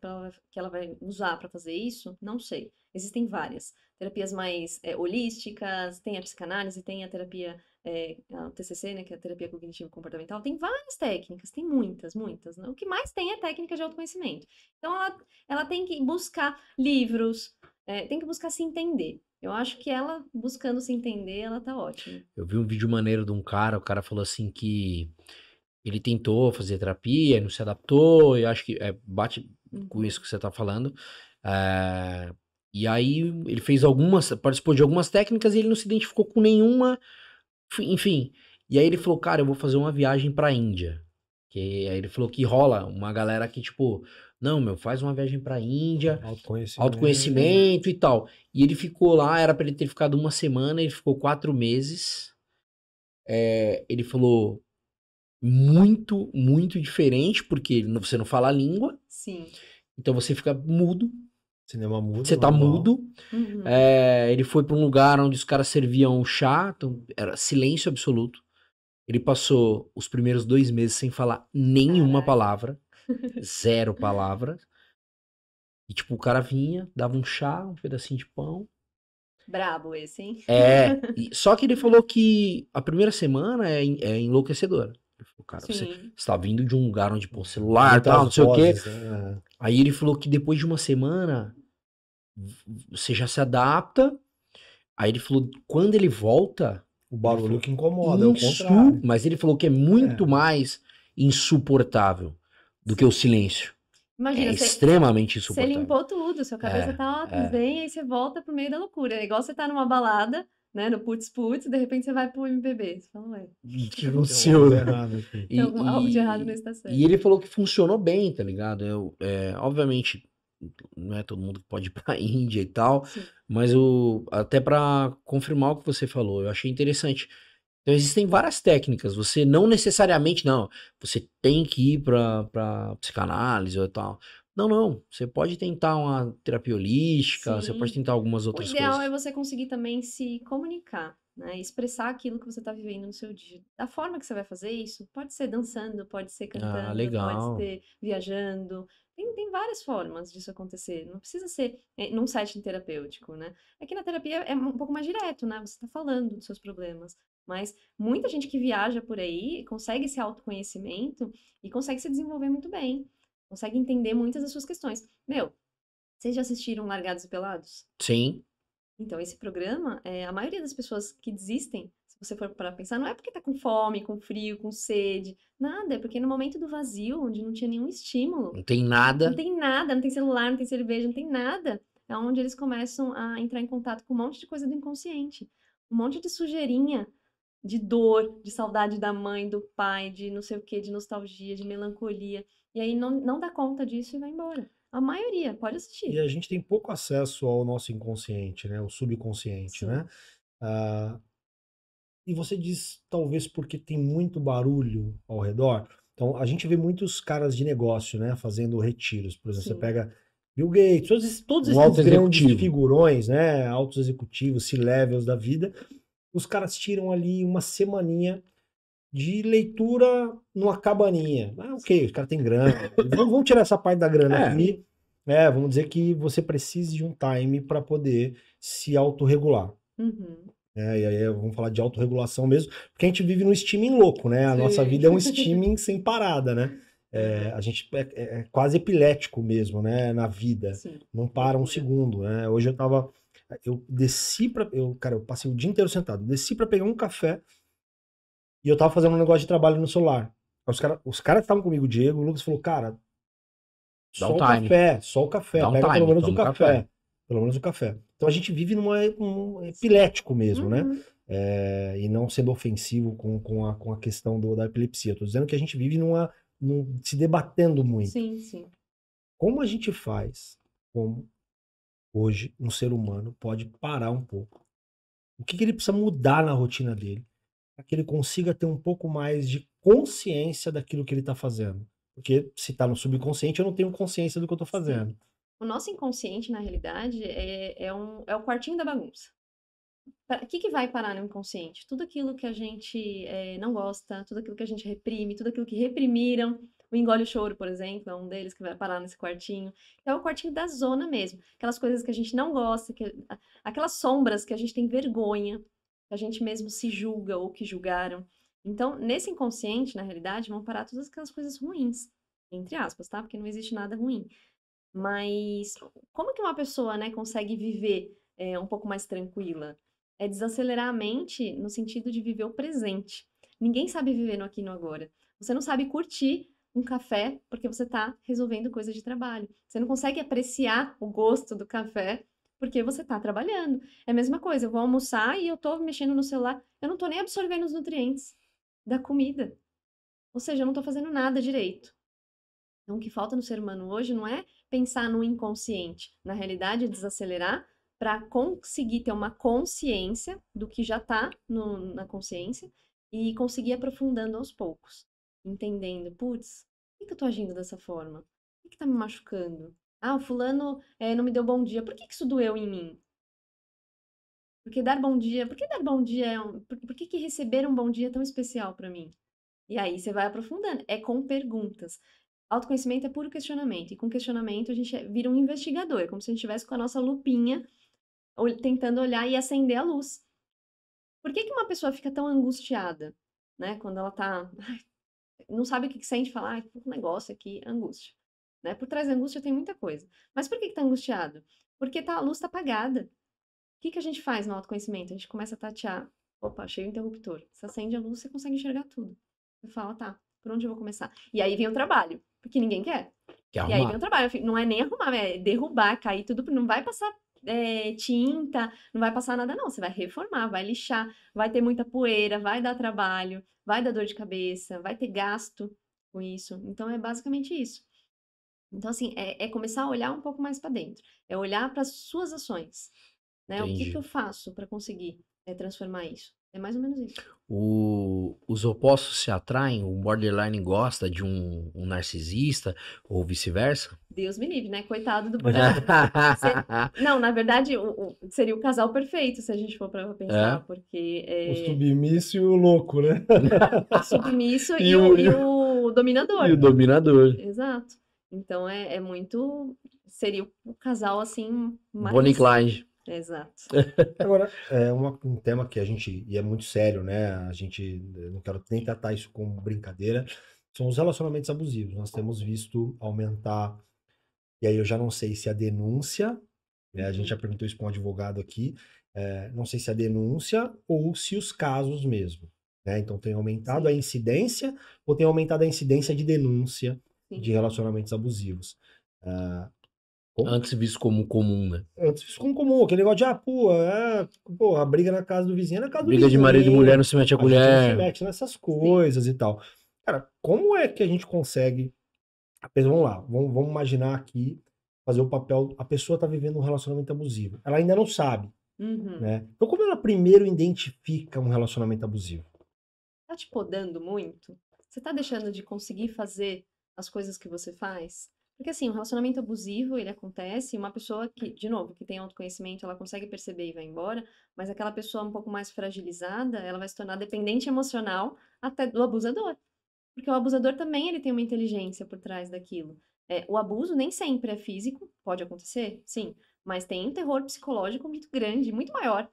que ela vai usar para fazer isso? Não sei. Existem várias. Terapias mais é, holísticas, tem a psicanálise, tem a terapia é, TCC, né, que é a terapia cognitivo comportamental, tem várias técnicas, tem muitas, muitas. Né? O que mais tem é técnica de autoconhecimento. Então ela, ela tem que buscar livros, é, tem que buscar se entender. Eu acho que ela, buscando se entender, ela tá ótima. Eu vi um vídeo maneiro de um cara, o cara falou assim que ele tentou fazer terapia, não se adaptou, eu acho que é, bate uhum. com isso que você tá falando. É, e aí ele fez algumas, participou de algumas técnicas e ele não se identificou com nenhuma enfim. E aí ele falou, cara, eu vou fazer uma viagem pra Índia. Que aí ele falou que rola uma galera que, tipo, não, meu, faz uma viagem pra Índia, autoconhecimento. autoconhecimento e tal. E ele ficou lá, era pra ele ter ficado uma semana, ele ficou quatro meses. É, ele falou muito, muito diferente, porque você não fala a língua. Sim. Então você fica mudo, Cinema mudo. Você tá normal. mudo. Uhum. É, ele foi para um lugar onde os caras serviam chá, então era silêncio absoluto. Ele passou os primeiros dois meses sem falar nenhuma Caraca. palavra, zero palavra. E tipo, o cara vinha, dava um chá, um pedacinho de pão. Brabo esse, hein? É. só que ele falou que a primeira semana é, é enlouquecedora. Ele falou, cara, você está vindo de um lugar onde pô, celular e tal, não sei o quê. Né? Aí ele falou que depois de uma semana você já se adapta. Aí ele falou, quando ele volta. O barulho falou, que incomoda, insu... é o contrário. Mas ele falou que é muito é. mais insuportável do que o silêncio. Imagina, é você, extremamente insuportável. Você limpou tudo, sua cabeça é, tá ó, é. bem, aí você volta pro meio da loucura. É igual você tá numa balada, né, no putz putz, de repente você vai pro MPB. Você fala, ué. Tirou o seu, né? Tem algo de errado na estação. E ele falou que funcionou bem, tá ligado? Eu, é, obviamente, não é todo mundo que pode ir para a Índia e tal, Sim. mas o, até para confirmar o que você falou, eu achei interessante. Então existem várias técnicas, você não necessariamente, não, você tem que ir para psicanálise ou tal. Não, não, você pode tentar uma terapia holística, Sim. você pode tentar algumas outras coisas. O ideal coisas. é você conseguir também se comunicar. Né, expressar aquilo que você está vivendo no seu dia. Da forma que você vai fazer isso, pode ser dançando, pode ser ah, cantando, ah, pode ser viajando, tem, tem várias formas disso acontecer. Não precisa ser eh, num site terapêutico, né? Aqui é na terapia é um pouco mais direto, né? Você está falando dos seus problemas. Mas muita gente que viaja por aí consegue esse autoconhecimento e consegue se desenvolver muito bem. Consegue entender muitas das suas questões. Meu, vocês já assistiram Largados e Pelados? Sim. Então, esse programa, é, a maioria das pessoas que desistem você for para pensar, não é porque tá com fome, com frio, com sede, nada, é porque no momento do vazio, onde não tinha nenhum estímulo. Não tem nada. Não tem nada, não tem celular, não tem cerveja, não tem nada. É onde eles começam a entrar em contato com um monte de coisa do inconsciente, um monte de sujeirinha, de dor, de saudade da mãe, do pai, de não sei o que, de nostalgia, de melancolia. E aí não, não dá conta disso e vai embora. A maioria, pode assistir. E a gente tem pouco acesso ao nosso inconsciente, né? O subconsciente, Sim. né? Uh, e você diz, talvez porque tem muito barulho ao redor. Então, a gente vê muitos caras de negócio, né, fazendo retiros. Por exemplo, Sim. você pega Bill Gates, todos, todos esses grandes figurões, né, altos executivos, C-levels da vida. Os caras tiram ali uma semaninha de leitura numa cabaninha. Ah, ok, os caras têm grana. vamos, vamos tirar essa parte da grana é. aqui. É, vamos dizer que você precisa de um time para poder se autorregular. Uhum. Né, e aí é, vamos falar de autorregulação mesmo, porque a gente vive num steaming louco, né? A Sim. nossa vida é um steaming sem parada, né? É, a gente é, é, é, quase epilético mesmo, né? Na vida. Sim. Não para um segundo, né? Hoje eu tava. Eu desci pra. Eu, cara, eu passei o dia inteiro sentado. Desci pra pegar um café e eu tava fazendo um negócio de trabalho no celular. Os caras os cara que estavam comigo, o Diego, o Lucas falou, cara. Dá só o time. café, só o café. Dá pega um time, pelo menos o café. café. Pelo menos o café. Então a gente vive num um epilético mesmo, né? uhum. né? É, e não sendo ofensivo com, com, a, com a questão do, da epilepsia. Estou dizendo que a gente vive numa, num, se debatendo muito. Sim, sim. Como a gente faz, como hoje um ser humano pode parar um pouco? O que, que ele precisa mudar na rotina dele para que ele consiga ter um pouco mais de consciência daquilo que ele está fazendo? Porque se está no subconsciente, eu não tenho consciência do que eu estou fazendo. Sim. O nosso inconsciente, na realidade, é, é, um, é o quartinho da bagunça. O que, que vai parar no inconsciente? Tudo aquilo que a gente é, não gosta, tudo aquilo que a gente reprime, tudo aquilo que reprimiram. O engole o choro, por exemplo, é um deles que vai parar nesse quartinho. É o quartinho da zona mesmo. Aquelas coisas que a gente não gosta, que, aquelas sombras que a gente tem vergonha, que a gente mesmo se julga ou que julgaram. Então, nesse inconsciente, na realidade, vão parar todas aquelas coisas ruins, entre aspas, tá? Porque não existe nada ruim. Mas como que uma pessoa, né, consegue viver é, um pouco mais tranquila? É desacelerar a mente no sentido de viver o presente. Ninguém sabe viver no aqui e no agora. Você não sabe curtir um café porque você está resolvendo coisa de trabalho. Você não consegue apreciar o gosto do café porque você está trabalhando. É a mesma coisa, eu vou almoçar e eu estou mexendo no celular, eu não estou nem absorvendo os nutrientes da comida. Ou seja, eu não estou fazendo nada direito. Então, o que falta no ser humano hoje não é pensar no inconsciente, na realidade é desacelerar para conseguir ter uma consciência do que já está na consciência e conseguir aprofundando aos poucos, entendendo, putz, por que, eu estou agindo dessa forma? O que, está me machucando? Ah, o fulano é, não me deu bom dia. Por que, que isso doeu em mim? Porque dar bom dia, por que dar bom dia é um, por, por, que, que receber um bom dia é tão especial para mim? E aí você vai aprofundando, é com perguntas. Autoconhecimento é puro questionamento, e com questionamento a gente vira um investigador, é como se a gente estivesse com a nossa lupinha tentando olhar e acender a luz. Por que, que uma pessoa fica tão angustiada, né? Quando ela tá. não sabe o que, que sente falar, ah, um negócio aqui, angústia. Né? Por trás da angústia tem muita coisa. Mas por que, que tá angustiado? Porque tá, a luz tá apagada. O que, que a gente faz no autoconhecimento? A gente começa a tatear. Opa, achei o interruptor. Você acende a luz, você consegue enxergar tudo. Você fala, tá, por onde eu vou começar? E aí vem o trabalho. Porque ninguém quer. quer e aí vem o trabalho. Não é nem arrumar, é derrubar, cair tudo. Não vai passar é, tinta, não vai passar nada, não. Você vai reformar, vai lixar, vai ter muita poeira, vai dar trabalho, vai dar dor de cabeça, vai ter gasto com isso. Então é basicamente isso. Então, assim, é, é começar a olhar um pouco mais para dentro. É olhar para as suas ações. Né? Entendi. O que, que eu faço para conseguir é, transformar isso? É mais ou menos isso. O, os opostos se atraem, o borderline gosta de um, um narcisista ou vice-versa? Deus me livre, né? Coitado do borderline. Não, na verdade, o, o, seria o casal perfeito se a gente for para pensar, é? porque... É... O submisso e o louco, né? o submisso e, e, o, e, o, dominador. E o dominador. Exato. Então é, é muito... Seria o casal, assim... Mais... Bonnie Clyde. Exato. Agora, é uma, um tema que a gente, e é muito sério, né? A gente, não quero nem tratar isso como brincadeira, são os relacionamentos abusivos. Nós temos visto aumentar, e aí eu já não sei se a denúncia, né? a gente uhum. já perguntou isso para um advogado aqui, é, não sei se a é denúncia ou se os casos mesmo. Né? Então, tem aumentado a incidência ou tem aumentado a incidência de denúncia Sim. de relacionamentos abusivos. Uh, Antes visto como comum, né? Antes visto como comum. Aquele negócio de, ah, pô, é, pô, a briga na casa do vizinho é na casa briga do vizinho. Briga de marido e mulher não se mete a, a colher. Não se mete nessas coisas Sim. e tal. Cara, como é que a gente consegue. vamos lá, vamos, vamos imaginar aqui, fazer o papel. A pessoa tá vivendo um relacionamento abusivo. Ela ainda não sabe. Uhum. Né? Então, como ela primeiro identifica um relacionamento abusivo? Tá te podando muito? Você tá deixando de conseguir fazer as coisas que você faz? Porque assim, um relacionamento abusivo, ele acontece, uma pessoa que, de novo, que tem autoconhecimento, ela consegue perceber e vai embora, mas aquela pessoa um pouco mais fragilizada, ela vai se tornar dependente emocional até do abusador. Porque o abusador também, ele tem uma inteligência por trás daquilo. É, o abuso nem sempre é físico, pode acontecer, sim, mas tem um terror psicológico muito grande, muito maior,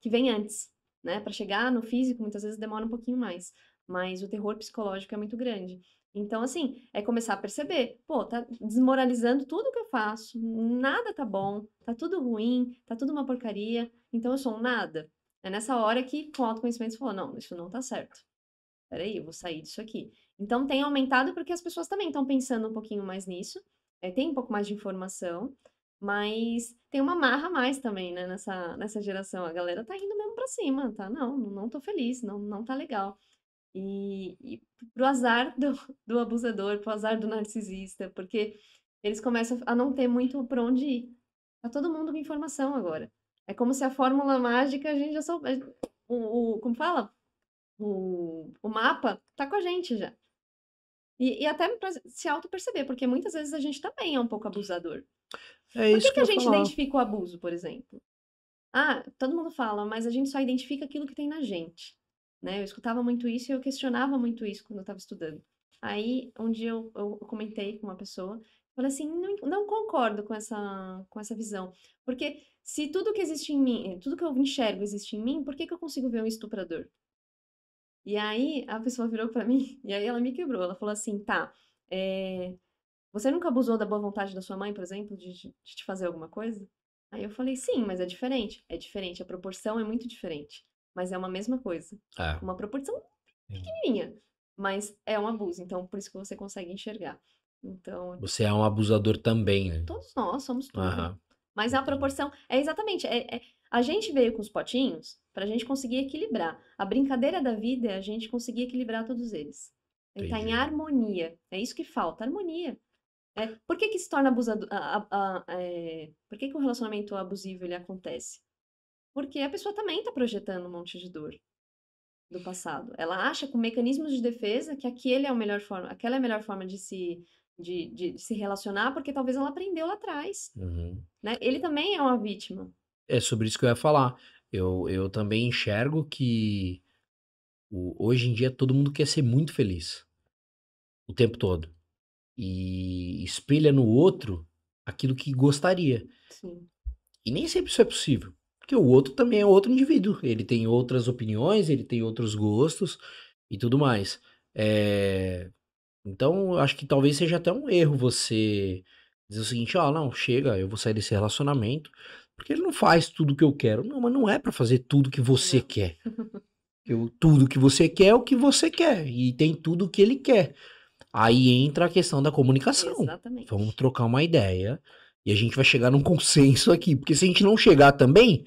que vem antes, né? Para chegar no físico, muitas vezes demora um pouquinho mais mas o terror psicológico é muito grande. Então, assim, é começar a perceber, pô, tá desmoralizando tudo que eu faço, nada tá bom, tá tudo ruim, tá tudo uma porcaria, então eu sou um nada. É nessa hora que, com autoconhecimento, você falou, não, isso não tá certo. Peraí, eu vou sair disso aqui. Então, tem aumentado porque as pessoas também estão pensando um pouquinho mais nisso, é, tem um pouco mais de informação, mas tem uma marra a mais também, né, nessa, nessa geração. A galera tá indo mesmo pra cima, tá? Não, não tô feliz, não, não tá legal. E, e pro azar do, do abusador, pro azar do narcisista, porque eles começam a não ter muito para onde ir. Tá todo mundo com informação agora. É como se a fórmula mágica a gente já soubesse. O, o, como fala? O, o mapa tá com a gente já. E, e até pra se auto-perceber, porque muitas vezes a gente também é um pouco abusador. É por que, que, que a gente falar. identifica o abuso, por exemplo? Ah, todo mundo fala, mas a gente só identifica aquilo que tem na gente. Né? Eu escutava muito isso e eu questionava muito isso quando eu estava estudando. Aí, um dia eu, eu comentei com uma pessoa, falei assim, não, não concordo com essa, com essa visão, porque se tudo que existe em mim, tudo que eu enxergo existe em mim, por que, que eu consigo ver um estuprador? E aí, a pessoa virou para mim, e aí ela me quebrou, ela falou assim, tá, é, você nunca abusou da boa vontade da sua mãe, por exemplo, de, de te fazer alguma coisa? Aí eu falei, sim, mas é diferente. É diferente, a proporção é muito diferente mas é uma mesma coisa. É. Uma proporção pequenininha, mas é um abuso, então por isso que você consegue enxergar. Então, você é um abusador também, né? Todos nós somos todos. Uhum. Mas a proporção é exatamente, é, é, a gente veio com os potinhos para a gente conseguir equilibrar. A brincadeira da vida é a gente conseguir equilibrar todos eles. Ele é tá em harmonia. É isso que falta, harmonia. É, por que que se torna abusador? A, a, a, é, por que que o relacionamento abusivo ele acontece? Porque a pessoa também está projetando um monte de dor do passado. Ela acha com mecanismos de defesa que aquele é a melhor forma, aquela é a melhor forma de se de, de, de se relacionar, porque talvez ela aprendeu lá atrás. Uhum. Né? Ele também é uma vítima. É sobre isso que eu ia falar. Eu, eu também enxergo que o, hoje em dia todo mundo quer ser muito feliz o tempo todo e espelha no outro aquilo que gostaria. Sim. E nem sempre isso é possível. Porque o outro também é outro indivíduo. Ele tem outras opiniões, ele tem outros gostos e tudo mais. É... Então, acho que talvez seja até um erro você dizer o seguinte: ó, oh, ah, não, chega, eu vou sair desse relacionamento. Porque ele não faz tudo que eu quero. Não, mas não é para fazer tudo que você não. quer. Eu, tudo que você quer é o que você quer. E tem tudo o que ele quer. Aí entra a questão da comunicação. Exatamente. Vamos trocar uma ideia e a gente vai chegar num consenso aqui. Porque se a gente não chegar também,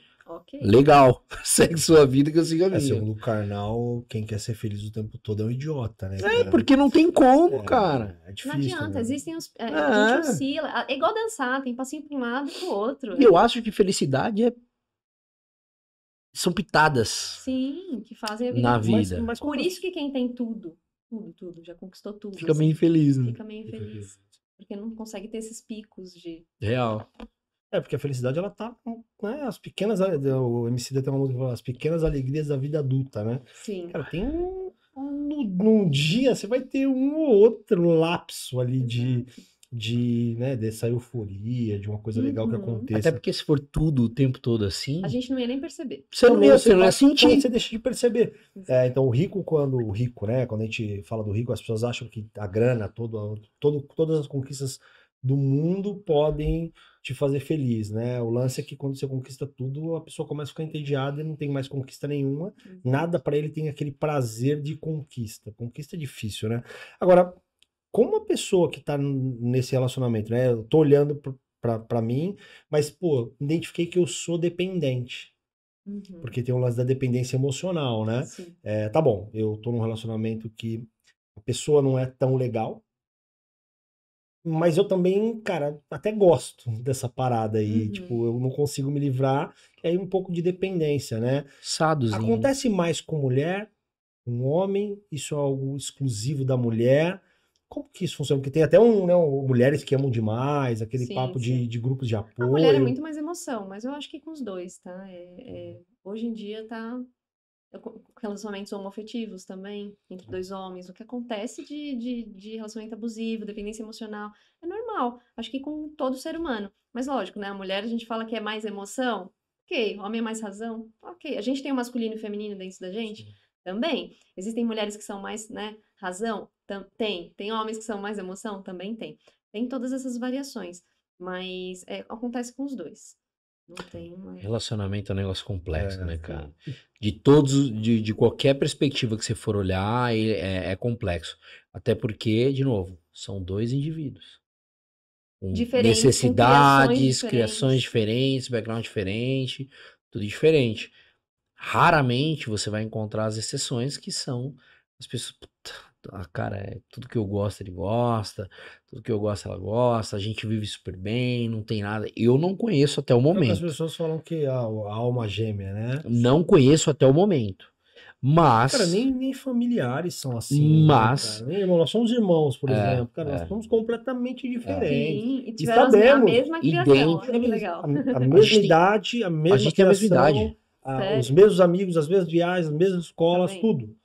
Legal. Segue uhum. sua vida que eu sigo a é, minha. É, segundo o Karnal, quem quer ser feliz o tempo todo é um idiota, né? É, porque não tem como, é, cara. É difícil. Não adianta, né? existem os. É, A é. gente oscila. É igual dançar, tem passinho pra um lado e pro outro. Eu acho que felicidade é são pitadas. Sim, que fazem a vida. Na vida. Mas, mas por isso que quem tem tudo, tudo, tudo, já conquistou tudo. Fica assim, meio infeliz, né? Fica meio infeliz. Porque não consegue ter esses picos de. Real. É, porque a felicidade, ela tá, né, as pequenas, o MC tem uma música que fala, as pequenas alegrias da vida adulta, né? Sim. Cara, tem um, no num dia, você vai ter um ou outro lapso ali de, uhum. de, né, dessa euforia, de uma coisa legal que uhum. aconteça. Até porque se for tudo o tempo todo assim, A gente não ia nem perceber. você não ia, você não ia sentir. Você deixa de perceber. É, então, o rico, quando o rico, né? Quando a gente fala do rico, as pessoas acham que a grana, todo, todo, todas as conquistas do mundo podem te fazer feliz, né? O lance é que quando você conquista tudo, a pessoa começa a ficar entediada e não tem mais conquista nenhuma. Uhum. Nada para ele tem aquele prazer de conquista. Conquista é difícil, né? Agora, como a pessoa que tá nesse relacionamento, né? Eu tô olhando para mim, mas, pô, identifiquei que eu sou dependente. Uhum. Porque tem o um lance da dependência emocional, né? É, tá bom, eu tô num relacionamento que a pessoa não é tão legal, mas eu também, cara, até gosto dessa parada aí. Tipo, uhum. Tipo, eu não consigo me livrar. É um pouco de dependência, né? Sadozinho. Acontece mais com mulher, com homem. Isso é algo exclusivo da mulher. Como que isso funciona? Porque tem até um, né, um, mulheres que amam demais, aquele sim, papo sim. De, de, grupos de apoio. A mulher é muito mais emoção, mas eu acho que com os dois, tá? É, é, hoje em dia tá relacionamentos homoafetivos também, entre uhum. dois homens, o que acontece de, de, de, relacionamento abusivo, dependência emocional, é normal, acho que com todo ser humano. Mas lógico, né, a mulher a gente fala que é mais emoção, ok, o homem é mais razão, ok, a gente tem o masculino e o feminino dentro da gente, Sim. também, existem mulheres que são mais, né, razão, tem, tem homens que são mais emoção, também tem, tem todas essas variações, mas é, acontece com os dois. Não tem Relacionamento é um negócio complexo, é, né, cara? Sim. De todos, de, de qualquer perspectiva que você for olhar, é, é complexo. Até porque, de novo, são dois indivíduos. Com diferentes, necessidades, com criações, criações diferentes. diferentes, background diferente, tudo diferente. Raramente você vai encontrar as exceções que são as pessoas. Puta, a ah, cara é tudo que eu gosto, ele gosta, tudo que eu gosto, ela gosta, a gente vive super bem, não tem nada. Eu não conheço até o é momento. As pessoas falam que a, a alma gêmea, né? Não conheço até o momento. Mas. Cara, nem, nem familiares são assim. Né, Mas. Né, nem nós somos irmãos, por é, exemplo. Cara, é. nós somos completamente diferentes. Sim, e tivemos sabemos, a mesma criação. legal. A, a mesma idade, a mesma a gente criação, tem a mesma idade. A, os mesmos amigos, as mesmas viagens, as mesmas escolas, Também. tudo.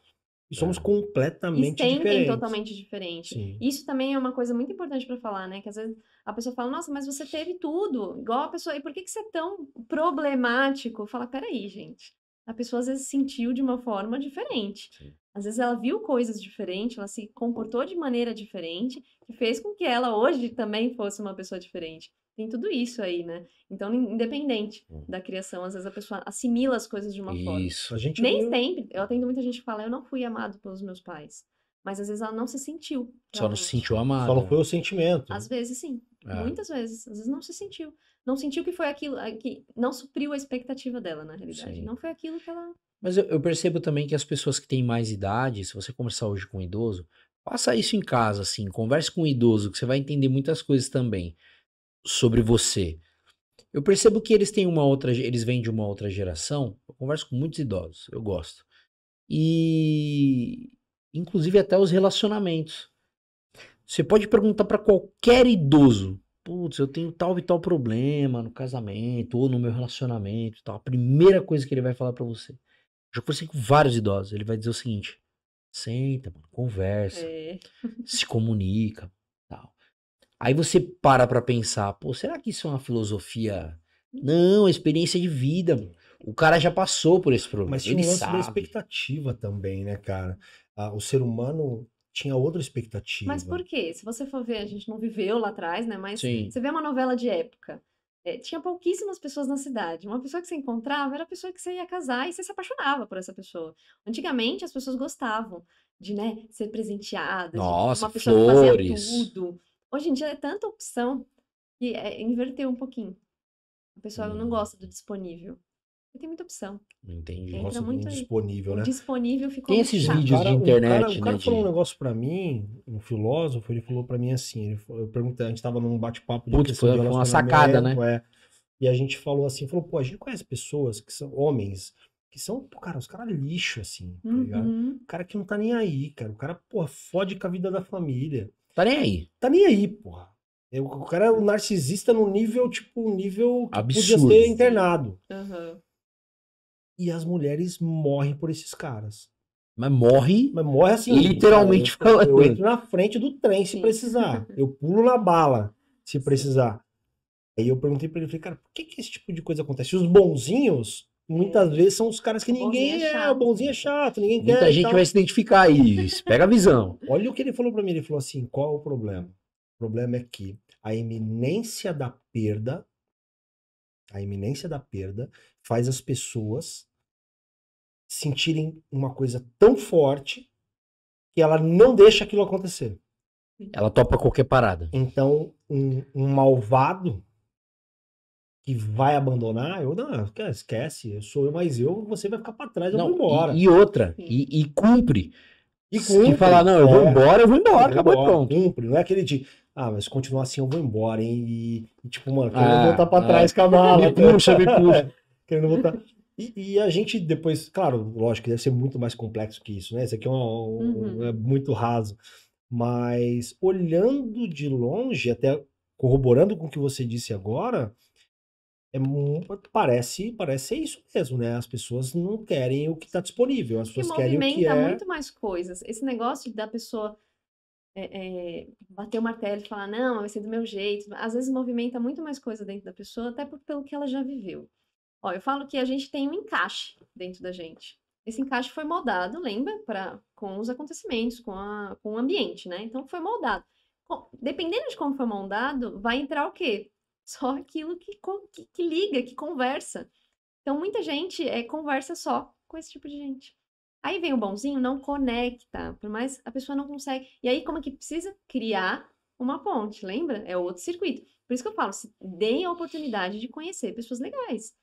E somos é. completamente e diferentes. totalmente diferente. Sim. Isso também é uma coisa muito importante para falar, né? Que às vezes a pessoa fala, nossa, mas você teve tudo, igual a pessoa, e por que, que você é tão problemático? Fala, peraí, gente a pessoa às vezes sentiu de uma forma diferente. Sim. Às vezes ela viu coisas diferentes, ela se comportou de maneira diferente, que fez com que ela hoje também fosse uma pessoa diferente. Tem tudo isso aí, né? Então, independente hum. da criação, às vezes a pessoa assimila as coisas de uma isso. forma. Isso, a gente. Nem viu... sempre. Eu hum. atendo muita gente que fala, eu não fui amado pelos meus pais. Mas às vezes ela não se sentiu. Realmente. Só não se sentiu amada. Só não foi o sentimento. Às vezes sim. É. Muitas vezes. Às vezes não se sentiu não sentiu que foi aquilo, que não supriu a expectativa dela, na realidade. Sim. Não foi aquilo que ela. Mas eu, eu, percebo também que as pessoas que têm mais idade, se você conversar hoje com um idoso, faça isso em casa, assim, converse com um idoso, que você vai entender muitas coisas também sobre você. Eu percebo que eles têm uma outra, eles vêm de uma outra geração. Eu converso com muitos idosos, eu gosto. E inclusive até os relacionamentos. Você pode perguntar para qualquer idoso putz, eu tenho tal e tal problema no casamento ou no meu relacionamento tal. A primeira coisa que ele vai falar para você. Já conversei com vários idosos. Ele vai dizer o seguinte: senta, mano, conversa, é. se comunica, tal. Aí você para pra pensar, pô, será que isso é uma filosofia? Não, é experiência de vida, mano. O cara já passou por esse problema. Mas tinha ele um lance sabe. da expectativa também, né, cara? Ah, o ser humano tinha outra expectativa. Mas por quê? Se você for ver, a gente não viveu lá atrás, né? Mas Sim. você vê uma novela de época. É, tinha pouquíssimas pessoas na cidade. Uma pessoa que você encontrava era a pessoa que você ia casar e você se apaixonava por essa pessoa. Antigamente as pessoas gostavam de, né, ser presenteadas Nossa, de uma pessoa flores. que fazia tudo. Hoje em dia é tanta opção que é, inverteu um pouquinho. A pessoa hum. não gosta do disponível tem muita opção. Entendi. Entra Nossa, muito disponível, né? Disponível ficou Tem esses chato. vídeos cara, de internet, um cara, né? O cara falou um negócio para mim, um filósofo, ele falou para mim assim, ele, eu perguntei, a gente tava num bate-papo de Putz, foi, uma sacada, né? É, e a gente falou assim, falou, pô, a gente conhece pessoas que são homens, que são, pô, cara, os caras lixo, assim, tá uhum. ligado? O cara que não tá nem aí, cara. O cara, porra, fode com a vida da família. Tá nem aí. Tá nem aí, porra. É, o cara é um narcisista no nível, tipo, nível que Absurdo. podia ser internado. Uhum. E as mulheres morrem por esses caras. Mas morre. Mas morre assim. Literalmente cara, eu, falando. Eu entro na frente do trem se precisar. Eu pulo na bala se precisar. Aí eu perguntei pra ele, falei, cara, por que, que esse tipo de coisa acontece? Os bonzinhos, muitas é. vezes, são os caras que ninguém bonzinho é, é o bonzinho é chato, ninguém Muita quer. Muita gente tal. vai se identificar aí, pega a visão. Olha o que ele falou para mim, ele falou assim, qual é o problema? O problema é que a iminência da perda, a iminência da perda, faz as pessoas sentirem uma coisa tão forte que ela não deixa aquilo acontecer. Ela topa qualquer parada. Então, um, um malvado que vai abandonar, eu não, esquece, eu sou eu, mas eu, você vai ficar para trás, eu não, vou embora. E, e outra, e, e, cumpre. E cumpre. falar, não, eu é, vou embora, eu vou embora, eu acabou embora, é pronto. Cumpre, não é aquele de, ah, mas continuar assim eu vou embora, hein? E, tipo, mano, eu ah, vou voltar pra ah, trás com a mala. Me puxa, me puxa. querendo voltar. E, e, a gente depois, claro, lógico, deve ser muito mais complexo que isso, né? Isso aqui é, um, uhum. é muito raso. Mas olhando de longe, até corroborando com o que você disse agora, é, parece, parece ser isso mesmo, né? As pessoas não querem o que está disponível, as pessoas que querem o que é... muito mais coisas. Esse negócio da pessoa é, é, bater o martelo e falar, não, vai ser do meu jeito, às vezes movimenta muito mais coisa dentro da pessoa, até por, pelo que ela já viveu. Ó, eu falo que a gente tem um encaixe dentro da gente. Esse encaixe foi moldado, lembra, pra, com os acontecimentos, com, a, com o ambiente, né? Então foi moldado. Bom, dependendo de como foi moldado, vai entrar o quê? Só aquilo que, que, que liga, que conversa. Então muita gente é, conversa só com esse tipo de gente. Aí vem o bonzinho, não conecta, por mais a pessoa não consegue. E aí como é que precisa criar uma ponte, lembra? É outro circuito. Por isso que eu falo, deem a oportunidade de conhecer pessoas legais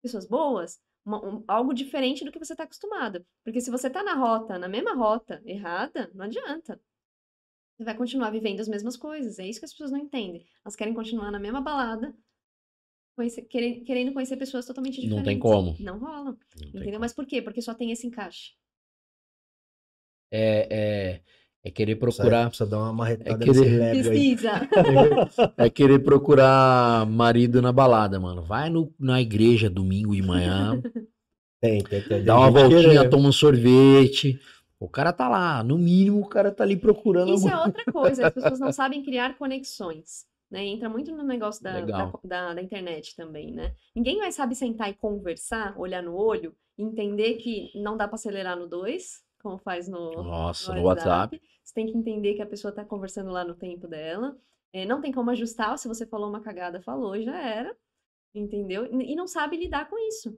pessoas boas, uma, um, algo diferente do que você está acostumado. Porque se você está na rota, na mesma rota, errada, não adianta. Você vai continuar vivendo as mesmas coisas. É isso que as pessoas não entendem. Elas querem continuar na mesma balada, conhecer, querendo, querendo conhecer pessoas totalmente diferentes. Não tem como. Não rola. Não entendeu? Mas por quê? Porque só tem esse encaixe. É, é, é querer procurar. Precisa, precisa dar uma é marretada é querer... Pesquisa. é querer procurar marido na balada, mano. Vai no, na igreja domingo de manhã. Tem, tem, tem. Dá uma voltinha, querer. toma um sorvete. O cara tá lá, no mínimo o cara tá ali procurando. Isso algum... é outra coisa, as pessoas não sabem criar conexões. Né? Entra muito no negócio da, da, da, da internet também, né? Ninguém mais sabe sentar e conversar, olhar no olho, entender que não dá para acelerar no dois como faz no, Nossa, no, WhatsApp. WhatsApp. Você tem que entender que a pessoa está conversando lá no tempo dela. É, não tem como ajustar, se você falou uma cagada, falou, já era. Entendeu? E não sabe lidar com isso.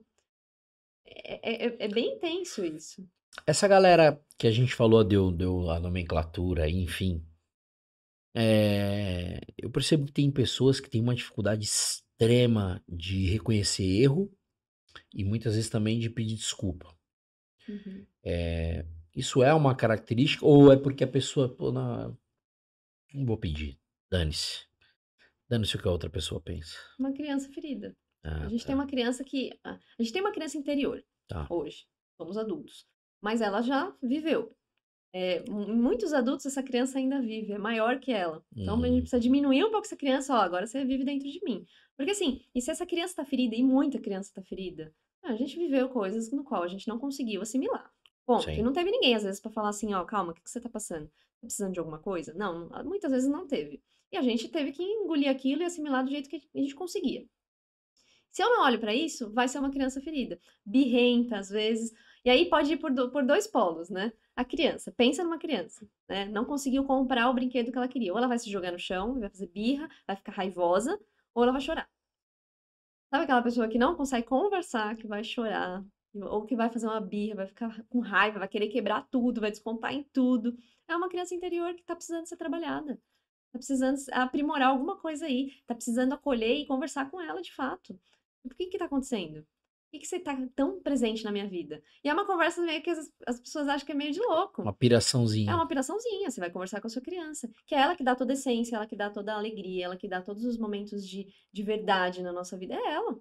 É, é, é, é bem intenso isso. Essa galera que a gente falou deu, deu a nomenclatura, enfim. É, eu percebo que tem pessoas que têm uma dificuldade extrema de reconhecer erro e muitas vezes também de pedir desculpa. Uhum. É, isso é uma característica ou é porque a pessoa, pô, não, não vou pedir, dane-se. Dane-se o que a outra pessoa pensa. Uma criança ferida. Ah, a gente tá. tem uma criança que. A gente tem uma criança interior tá. hoje. Somos adultos. Mas ela já viveu. É, muitos adultos, essa criança ainda vive, é maior que ela. Então a gente hum. precisa diminuir um pouco essa criança, ó, agora você vive dentro de mim. Porque assim, e se essa criança tá ferida, e muita criança tá ferida, ah, a gente viveu coisas no qual a gente não conseguiu assimilar. Bom, e não teve ninguém, às vezes, para falar assim, ó, oh, calma, o que, que você tá passando? Tá precisando de alguma coisa? Não, ah, muitas vezes não teve. E a gente teve que engolir aquilo e assimilar do jeito que a gente conseguia. Se eu não olho para isso, vai ser uma criança ferida, birrenta às vezes. E aí pode ir por, do, por dois polos, né? A criança, pensa numa criança, né? Não conseguiu comprar o brinquedo que ela queria. Ou ela vai se jogar no chão, vai fazer birra, vai ficar raivosa, ou ela vai chorar. Sabe aquela pessoa que não consegue conversar, que vai chorar, ou que vai fazer uma birra, vai ficar com raiva, vai querer quebrar tudo, vai descontar em tudo. É uma criança interior que está precisando ser trabalhada. Tá precisando aprimorar alguma coisa aí. Tá precisando acolher e conversar com ela de fato. por que que tá acontecendo? que, que você tá tão presente na minha vida? E é uma conversa meio que as, as, pessoas acham que é meio de louco. Uma piraçãozinha. É uma piraçãozinha, você vai conversar com a sua criança. Que é ela que dá toda a essência, ela que dá toda a alegria, ela que dá todos os momentos de, de verdade na nossa vida. É ela.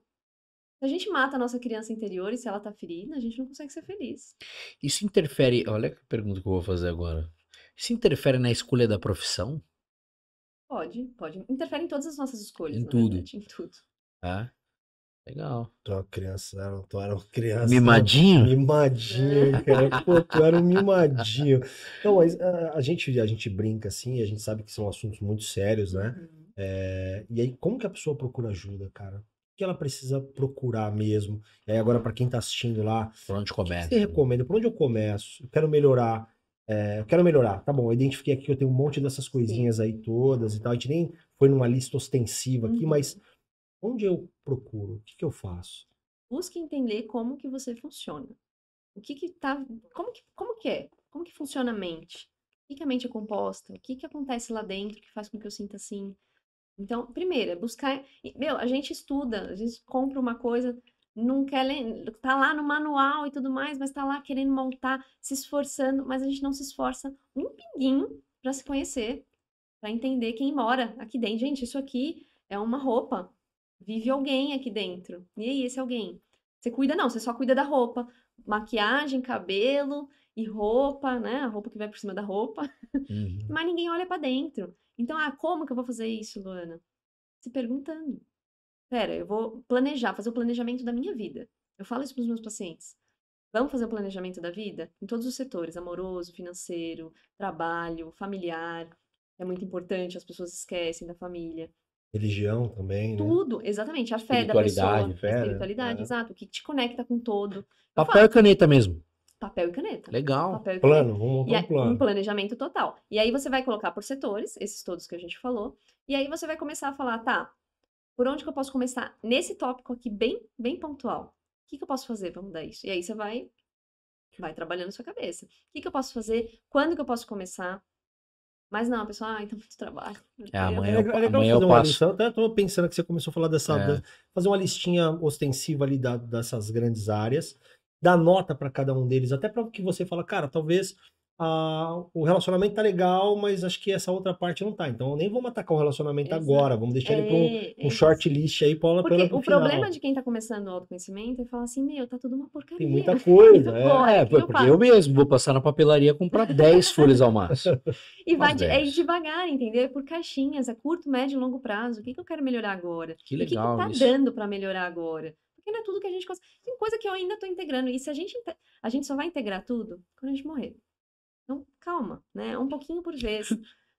Se a gente mata a nossa criança interior e se ela tá ferida, a gente não consegue ser feliz. Isso interfere. Olha que pergunta que eu vou fazer agora. Isso interfere na escolha da profissão? Pode, pode. Interfere em todas as nossas escolhas. Em tudo. Verdade, em tudo. Tá? Legal. É né? Tu era uma criança, tu era uma criança. Mimadinho? Mimadinho, cara. Pô, tu era um mimadinho. Então, a, ah, a, gente, a gente brinca assim, a gente sabe que são assuntos muito sérios, né? É, e aí, como que a pessoa procura ajuda, cara? O que ela precisa procurar mesmo? E aí, agora, para quem tá assistindo lá. Por onde começa? você recomenda? Por onde eu começo? Eu quero melhorar. É, eu quero melhorar. Tá bom, eu identifiquei aqui, que eu tenho um monte dessas coisinhas aí todas e tal. A gente nem foi numa lista ostensiva aqui, uhum. mas Onde eu procuro? O que, que eu faço? Busque entender como que você funciona. O que que tá... Como que, como que é? Como que funciona a mente? O que, que a mente é composta? O que, que acontece lá dentro que faz com que eu sinta assim? Então, primeira, é buscar... Meu, a gente estuda, a gente compra uma coisa, não quer ler, tá lá no manual e tudo mais, mas tá lá querendo montar, se esforçando, mas a gente não se esforça um pinguinho para se conhecer, para entender quem mora aqui dentro. Gente, isso aqui é uma roupa. Vive alguém aqui dentro. E aí, esse alguém? Você cuida, não, você só cuida da roupa. Maquiagem, cabelo e roupa, né? A roupa que vai por cima da roupa. Uhum. Mas ninguém olha para dentro. Então, ah, como que eu vou fazer isso, Luana? Se perguntando. Pera, eu vou planejar, fazer o planejamento da minha vida. Eu falo isso para os meus pacientes. Vamos fazer o planejamento da vida em todos os setores: amoroso, financeiro, trabalho, familiar. É muito importante, as pessoas esquecem da família. Religião também, né? Tudo, exatamente. A fé da pessoa. Fé, a né? espiritualidade, né? exato. O que te conecta com todo. Papel falo, e caneta mesmo. Papel e caneta. Legal. Papel e plano, caneta. vamos, um plano. Um planejamento total. E aí você vai colocar por setores, esses todos que a gente falou. E aí você vai começar a falar, tá, por onde que eu posso começar nesse tópico aqui bem, bem pontual? O que, que eu posso fazer para mudar isso? E aí você vai vai trabalhando sua cabeça. O que, que eu posso fazer? Quando que eu posso começar? Mas não, a pessoa, ah, então muito trabalho. É, amanhã, eu, é amanhã eu passo. Eu até tô pensando que você começou a falar dessa. É. Da, fazer uma listinha ostensiva ali da, dessas grandes áreas, dar nota para cada um deles, até para que você fala, cara, talvez ah, o relacionamento tá legal, mas acho que essa outra parte não tá. Então nem vamos atacar o relacionamento Exato. agora, vamos deixar é, ele para um, um é. short list aí para Porque o problema de quem tá começando o autoconhecimento é falar assim, meu, tá tudo uma porcaria. Tem muita então, coisa. é, é porque eu, mesmo vou passar na papelaria comprar 10 folhas ao máximo. E vai de, é devagar, entendeu? É por caixinhas, é curto, médio e longo prazo. O que, que eu quero melhorar agora? Que legal. O que, que tá isso. dando para melhorar agora? porque não é tudo que a gente consegue. Tem coisa que eu ainda estou integrando. E se a gente, a gente só vai integrar tudo quando a gente morrer. Então, calma, né? Um pouquinho por vez.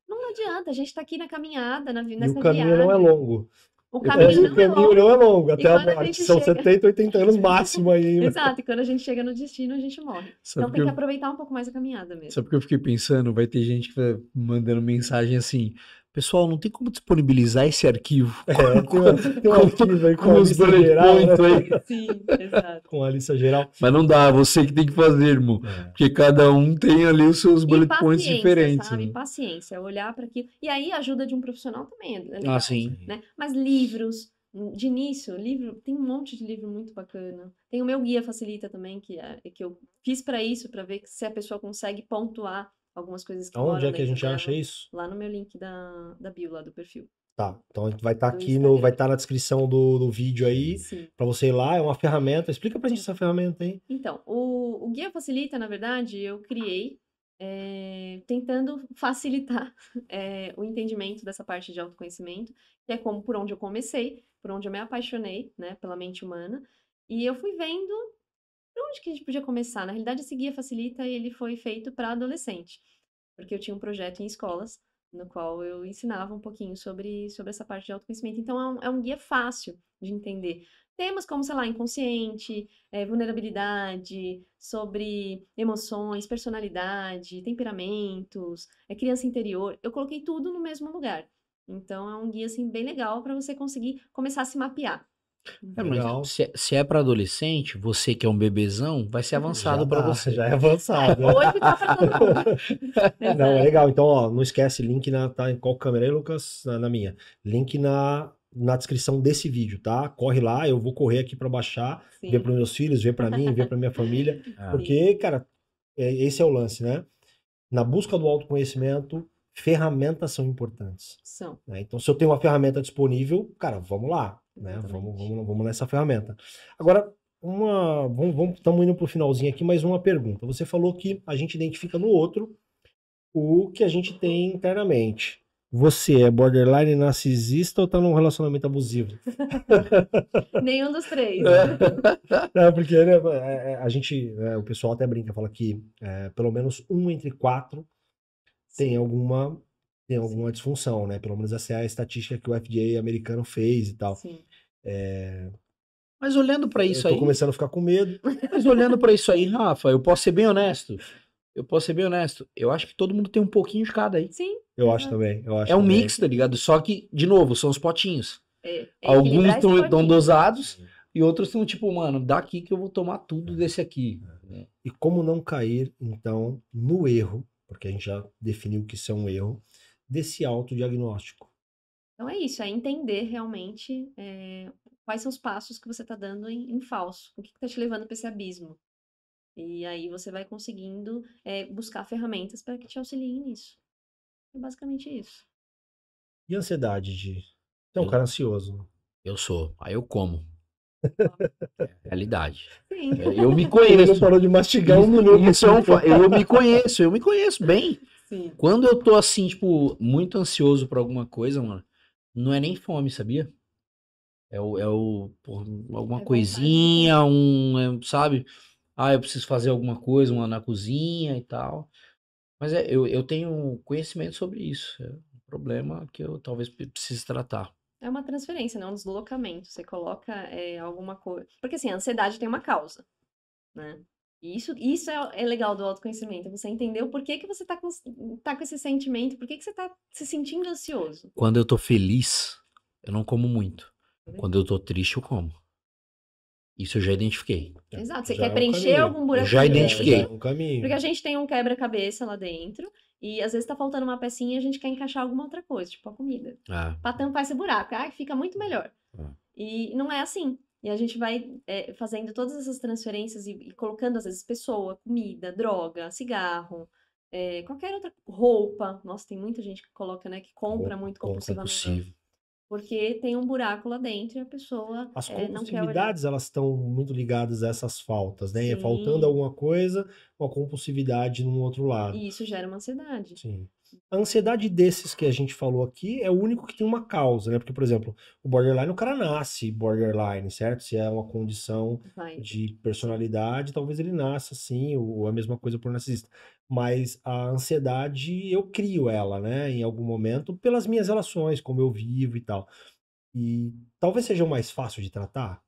Não adianta, a gente está aqui na caminhada, na nessa E o caminho é viagem. É não é longo. O caminho, não, o caminho é não é longo, até a morte. A São chega... 70, 80 anos máximo aí. Né? Exato, e quando a gente chega no destino, a gente morre. Sabe então tem que eu... aproveitar um pouco mais a caminhada mesmo. Sabe o que eu fiquei pensando? Vai ter gente que vai mandando mensagem assim: Pessoal, não tem como disponibilizar esse arquivo. É, com, tem, uma, tem um arquivo aí com, com a lista geral. Né? Sim, exato. Com a lista geral. Mas não dá, você que tem que fazer, irmão. É. Porque cada um tem ali os seus bullet points diferentes. Sabe? Né? Paciência, olhar para aquilo. E aí, ajuda de um profissional também. É legal, ah, sim. Né? Mas livros, de início, livro, tem um monte de livro muito bacana. Tem o meu guia facilita também, que, é, que eu fiz para isso, para ver se a pessoa consegue pontuar algumas coisas que então, Onde é que a gente acha dela, isso? Lá no meu link da, da bio, lá do perfil. Tá, então vai estar tá aqui no, vai estar tá na descrição do, do vídeo aí, para você ir lá, é uma ferramenta. Explica pra gente essa ferramenta aí. Então, o, o Guia Facilita, na verdade, eu criei é, tentando facilitar é, o entendimento dessa parte de autoconhecimento, que é como por onde eu comecei, por onde eu me apaixonei, né, pela mente humana. E eu fui vendo por onde que a gente podia começar? Na realidade, esse guia facilita ele foi feito para adolescente, porque eu tinha um projeto em escolas no qual eu ensinava um pouquinho sobre, sobre essa parte de autoconhecimento. Então, é um, é um guia fácil de entender. Temas como, sei lá, inconsciente, é, vulnerabilidade, sobre emoções, personalidade, temperamentos, é, criança interior. Eu coloquei tudo no mesmo lugar. Então, é um guia, assim, bem legal para você conseguir começar a se mapear. É, mas se, se, é, é para adolescente, você que é um bebezão, vai ser avançado para tá, você. Já é avançado. Né? Hoje tá pra Não, é legal. Então, ó, não esquece, link na. Tá em qual câmera aí, Lucas? Na, na, minha. Link na, na descrição desse vídeo, tá? Corre lá, eu vou correr aqui para baixar, Sim. ver para meus filhos, ver para mim, ver para minha família. Ah. Porque, cara, é, esse é o lance, né? Na busca do autoconhecimento, ferramentas são importantes. São. Né? Então, se eu tenho uma ferramenta disponível, cara, vamos lá né? Vamos, vamos, vamos nessa ferramenta. Agora, uma. Vamos, vamos, estamos indo para o finalzinho aqui, mais uma pergunta. Você falou que a gente identifica no outro o que a gente tem internamente. Você é borderline narcisista ou tá num relacionamento abusivo? Nenhum dos três. É. Não, porque né, é, é, a gente, né, o pessoal até brinca, fala que é, pelo menos um entre quatro tem alguma tem alguma Sim. disfunção, né? Pelo menos essa é a estatística que o FDA americano fez e tal. Sim. É... Mas olhando para isso eu tô aí. começando a ficar com medo. Mas olhando para isso aí, Rafa, eu posso ser bem honesto. Eu posso ser bem honesto. Eu acho que todo mundo tem um pouquinho de cada aí. Sim. Eu é. acho também. Eu acho é um também. mix, tá ligado? Só que, de novo, são os potinhos. É, é Alguns estão dosados e outros estão tipo, mano, daqui que eu vou tomar tudo é. desse aqui. É. E como não cair, então, no erro, porque a gente já definiu que isso é um erro, desse autodiagnóstico. Então é isso, é entender realmente é, quais são os passos que você está dando em, em, falso, o que está te levando para esse abismo. E aí você vai conseguindo é, buscar ferramentas para que te auxiliem nisso. É basicamente isso. E ansiedade, de Então, é um cara ansioso. Né? Eu sou. Aí eu como. É realidade. Sim. É, eu me conheço. Ele não parou de mastigar um minuto. Isso é um, eu me conheço, eu me conheço bem. Quando eu tô assim, tipo, muito ansioso por alguma coisa, mano, não é nem fome, sabia? É o, é o por, alguma é né? coisinha, um, é, sabe? Ah, eu preciso fazer alguma coisa, uma na cozinha e tal. Mas é, eu, eu tenho conhecimento sobre isso. É um problema que eu talvez precise tratar. É uma transferência, não né? um deslocamento. Você coloca é, alguma coisa. Porque assim, a ansiedade tem uma causa, né? isso, isso é, é, legal do autoconhecimento, você entendeu por que, que você tá com, tá com esse sentimento, por que, que você tá se sentindo ansioso. Quando eu tô feliz, eu não como muito. Uhum. Quando eu tô triste, eu como. Isso eu já identifiquei. Né? Exato, você já é quer é preencher algum buraco? Eu já é, identifiquei. É um caminho. Porque a gente tem um quebra-cabeça lá dentro e às vezes tá faltando uma pecinha e a gente quer encaixar alguma outra coisa, tipo a comida. Ah. Pra tampar esse buraco. Ah, fica muito melhor. Ah. E não é assim. E a gente vai é, fazendo todas essas transferências e, e, colocando, às vezes, pessoa, comida, droga, cigarro, é, qualquer outra roupa. Nossa, tem muita gente que coloca, né? Que compra muito compulsivamente. Porque tem um buraco lá dentro e a pessoa. As é, compulsividades, elas estão muito ligadas a essas faltas, né? É Sim. Faltando alguma coisa, uma compulsividade no outro lado. E isso gera uma ansiedade. Sim. A ansiedade desses que a gente falou aqui é o único que tem uma causa, né? Porque, por exemplo, o borderline, o cara nasce borderline, certo? Se é uma condição Vai. de personalidade, talvez ele nasça assim, ou a mesma coisa por narcisista. Mas a ansiedade, eu crio ela, né? Em algum momento, pelas minhas relações, como eu vivo e tal. E talvez seja o mais fácil de tratar?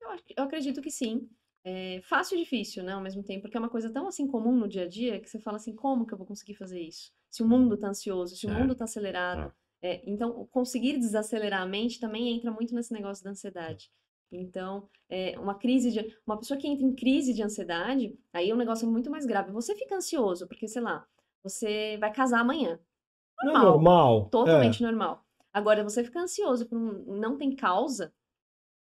Eu, eu acredito que sim é fácil e difícil, né, ao mesmo tempo, porque é uma coisa tão assim comum no dia a dia que você fala assim, como que eu vou conseguir fazer isso? Se o mundo tá ansioso, se o é. mundo tá acelerado. É. É, então, conseguir desacelerar a mente também entra muito nesse negócio da ansiedade. Então, é uma crise de uma pessoa que entra em crise de ansiedade, aí é um negócio muito mais grave. Você fica ansioso porque, sei lá, você vai casar amanhã. É normal. normal. É. Totalmente normal. Agora, você fica ansioso por um, não tem causa,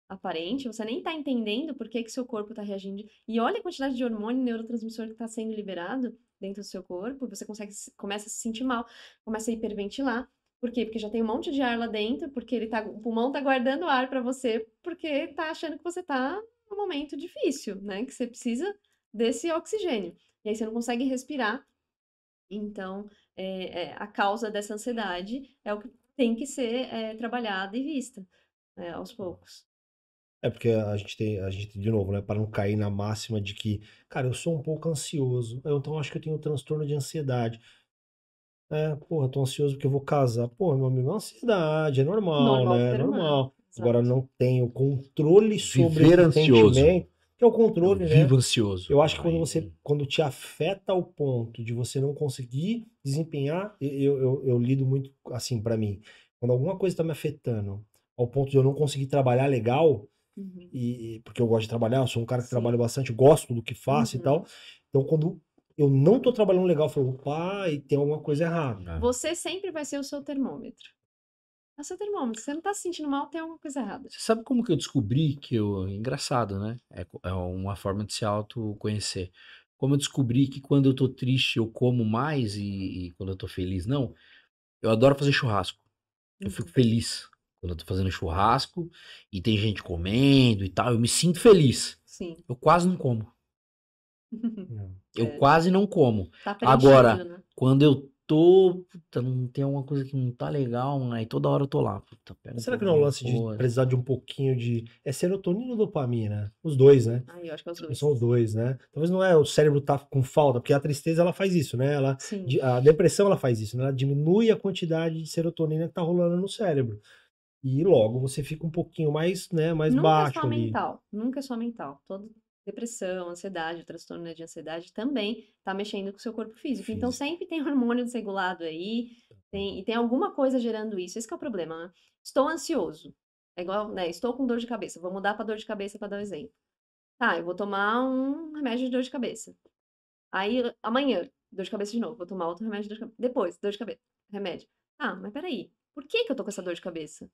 aparente, você nem tá entendendo por que, que seu corpo tá reagindo. E olha a quantidade de hormônio neurotransmissor que tá sendo liberado dentro do seu corpo, você consegue, começa a se sentir mal, começa a hiperventilar. Por quê? Porque já tem um monte de ar lá dentro, porque ele tá, o pulmão tá guardando ar para você, porque tá achando que você tá num momento difícil, né? Que você precisa desse oxigênio. E aí você não consegue respirar. Então, é, é, a causa dessa ansiedade é o que tem que ser é, trabalhada e vista né, aos poucos. É porque a gente tem, a gente, de novo, né, para não cair na máxima de que, cara, eu sou um pouco ansioso, então acho que eu tenho um transtorno de ansiedade. É, porra, tô ansioso porque eu vou casar. Porra, meu amigo, é ansiedade, é normal, normal né? É normal. Exato. Agora não tenho controle sobre Viver ansioso. Que é o controle, eu né? Vivo ansioso. Eu acho que quando você, quando te afeta ao ponto de você não conseguir desempenhar, eu, eu, eu lido muito assim para mim. Quando alguma coisa tá me afetando ao ponto de eu não conseguir trabalhar legal, Uhum. E, porque eu gosto de trabalhar, sou um cara que Sim. trabalha bastante, gosto do que faço uhum. e tal. Uhum. Então, quando eu não tô trabalhando legal, eu falo, pai, e tem alguma coisa errada. É. Você sempre vai ser o seu termômetro. É o seu termômetro. Você não tá se sentindo mal, tem alguma coisa errada. Você sabe como que eu descobri que eu. Engraçado, né? É, é uma forma de se autoconhecer. Como eu descobri que quando eu tô triste eu como mais e, e quando eu tô feliz não. Eu adoro fazer churrasco. Eu fico uhum. feliz. Quando eu tô fazendo churrasco e tem gente comendo e tal, eu me sinto feliz. Sim. Eu quase não como. É. eu é. quase não como. Tá Agora, né? quando eu tô. Puta, não tem alguma coisa que não tá legal, aí né, toda hora eu tô lá. Puta, Será que não é o lance de precisar de um pouquinho de. É serotonina ou dopamina? Os dois, né? Ah, eu acho que é os tipo, dois. São os dois, né? Talvez não é o cérebro tá com falta, porque a tristeza ela faz isso, né? Ela, Sim. a depressão ela faz isso, né? Ela diminui a quantidade de serotonina que tá rolando no cérebro e logo você fica um pouquinho mais, né, mais nunca baixo. Nunca é só ali. mental, nunca é só mental. toda depressão, ansiedade, transtorno né, de ansiedade também tá mexendo com o seu corpo físico. Então, físico. Então sempre tem hormônio desregulado aí, tem, e tem alguma coisa gerando isso. Esse é o problema, né? Estou ansioso. É igual, né, estou com dor de cabeça. Vou mudar para dor de cabeça para dar um exemplo. Tá, eu vou tomar um remédio de dor de cabeça. Aí amanhã, dor de cabeça de novo, vou tomar outro remédio de dor de cabeça. Depois, dor de cabeça, remédio. Ah, mas peraí, por que que eu tô com essa dor de cabeça?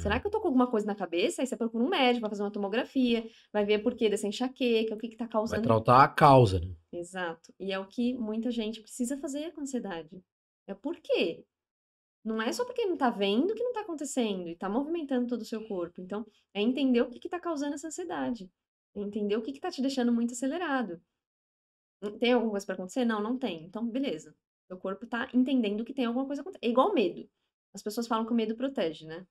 Será é. que eu tô com alguma coisa na cabeça? Aí você procura um médico, vai fazer uma tomografia, vai ver por que dessa enxaqueca, o que que tá causando. Vai tratar a causa, né? Exato. E é o que muita gente precisa fazer com ansiedade. É por quê? Não é só porque não tá vendo que não tá acontecendo e tá movimentando todo o seu corpo. Então, é entender o que que tá causando essa ansiedade. É entender o que que tá te deixando muito acelerado. Hum, tem alguma coisa pra acontecer? Não, não tem. Então, beleza. Seu corpo tá entendendo que tem alguma coisa acontecendo. É igual medo. As pessoas falam que o medo protege, né?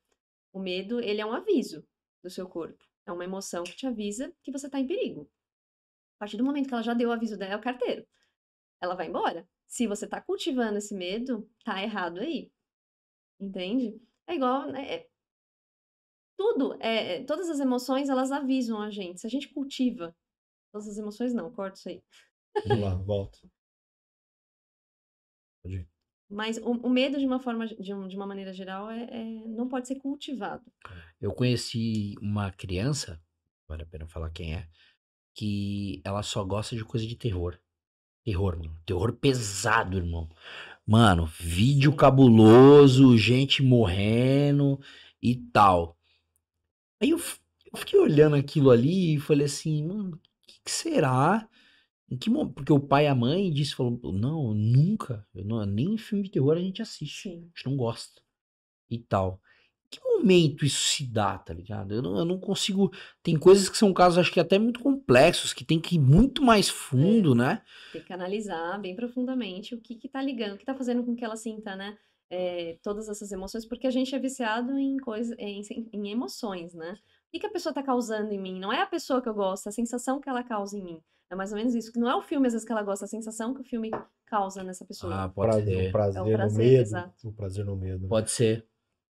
O medo, ele é um aviso do seu corpo. É uma emoção que te avisa que você está em perigo. A partir do momento que ela já deu o aviso dela, é o carteiro. Ela vai embora. Se você está cultivando esse medo, tá errado aí. Entende? É igual, né? É tudo, é, é, todas as emoções, elas avisam a gente. Se a gente cultiva, todas as emoções não, corta isso aí. Vamos lá, volto. Pode ir. Mas o, o, medo, de uma forma, de, um, de uma maneira geral, é, é, não pode ser cultivado. Eu conheci uma criança, vale a pena falar quem é, que ela só gosta de coisa de terror. Terror, mano. Terror pesado, irmão. Mano, vídeo cabuloso, gente morrendo e tal. Aí eu, eu fiquei olhando aquilo ali e falei assim, mano, o que, que será? Em que momento? Porque o pai e a mãe disse, falou, não, nunca, não, nem filme de terror a gente assiste, Sim. a gente não gosta e tal. Em que momento isso se dá, tá ligado? Eu não, eu não consigo. Tem coisas que são casos, acho que até muito complexos, que tem que ir muito mais é, fundo, é. né? Tem que analisar bem profundamente o que que tá ligando, o que tá fazendo com que ela sinta, né? É, todas essas emoções, porque a gente é viciado em, coisas em, em emoções, né? O que, que a pessoa tá causando em mim? Não é a pessoa que eu gosto, é a sensação que ela causa em mim. É mais ou menos isso. Que não é o filme, às vezes, que ela gosta, é a sensação que o filme causa nessa pessoa. Ah, pode prazer, ser. O prazer, é o prazer no medo. Exato. O prazer no medo. Pode ser.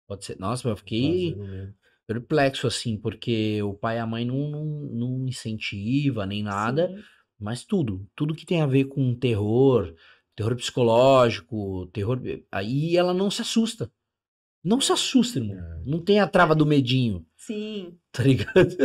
Pode ser. Nossa, eu fiquei perplexo, assim, porque o pai e a mãe não, não, não incentiva nem nada, Sim. mas tudo. Tudo que tem a ver com terror, terror psicológico, terror. Aí ela não se assusta. Não se assusta, irmão. É. Não tem a trava do medinho. Sim. Tá ligado?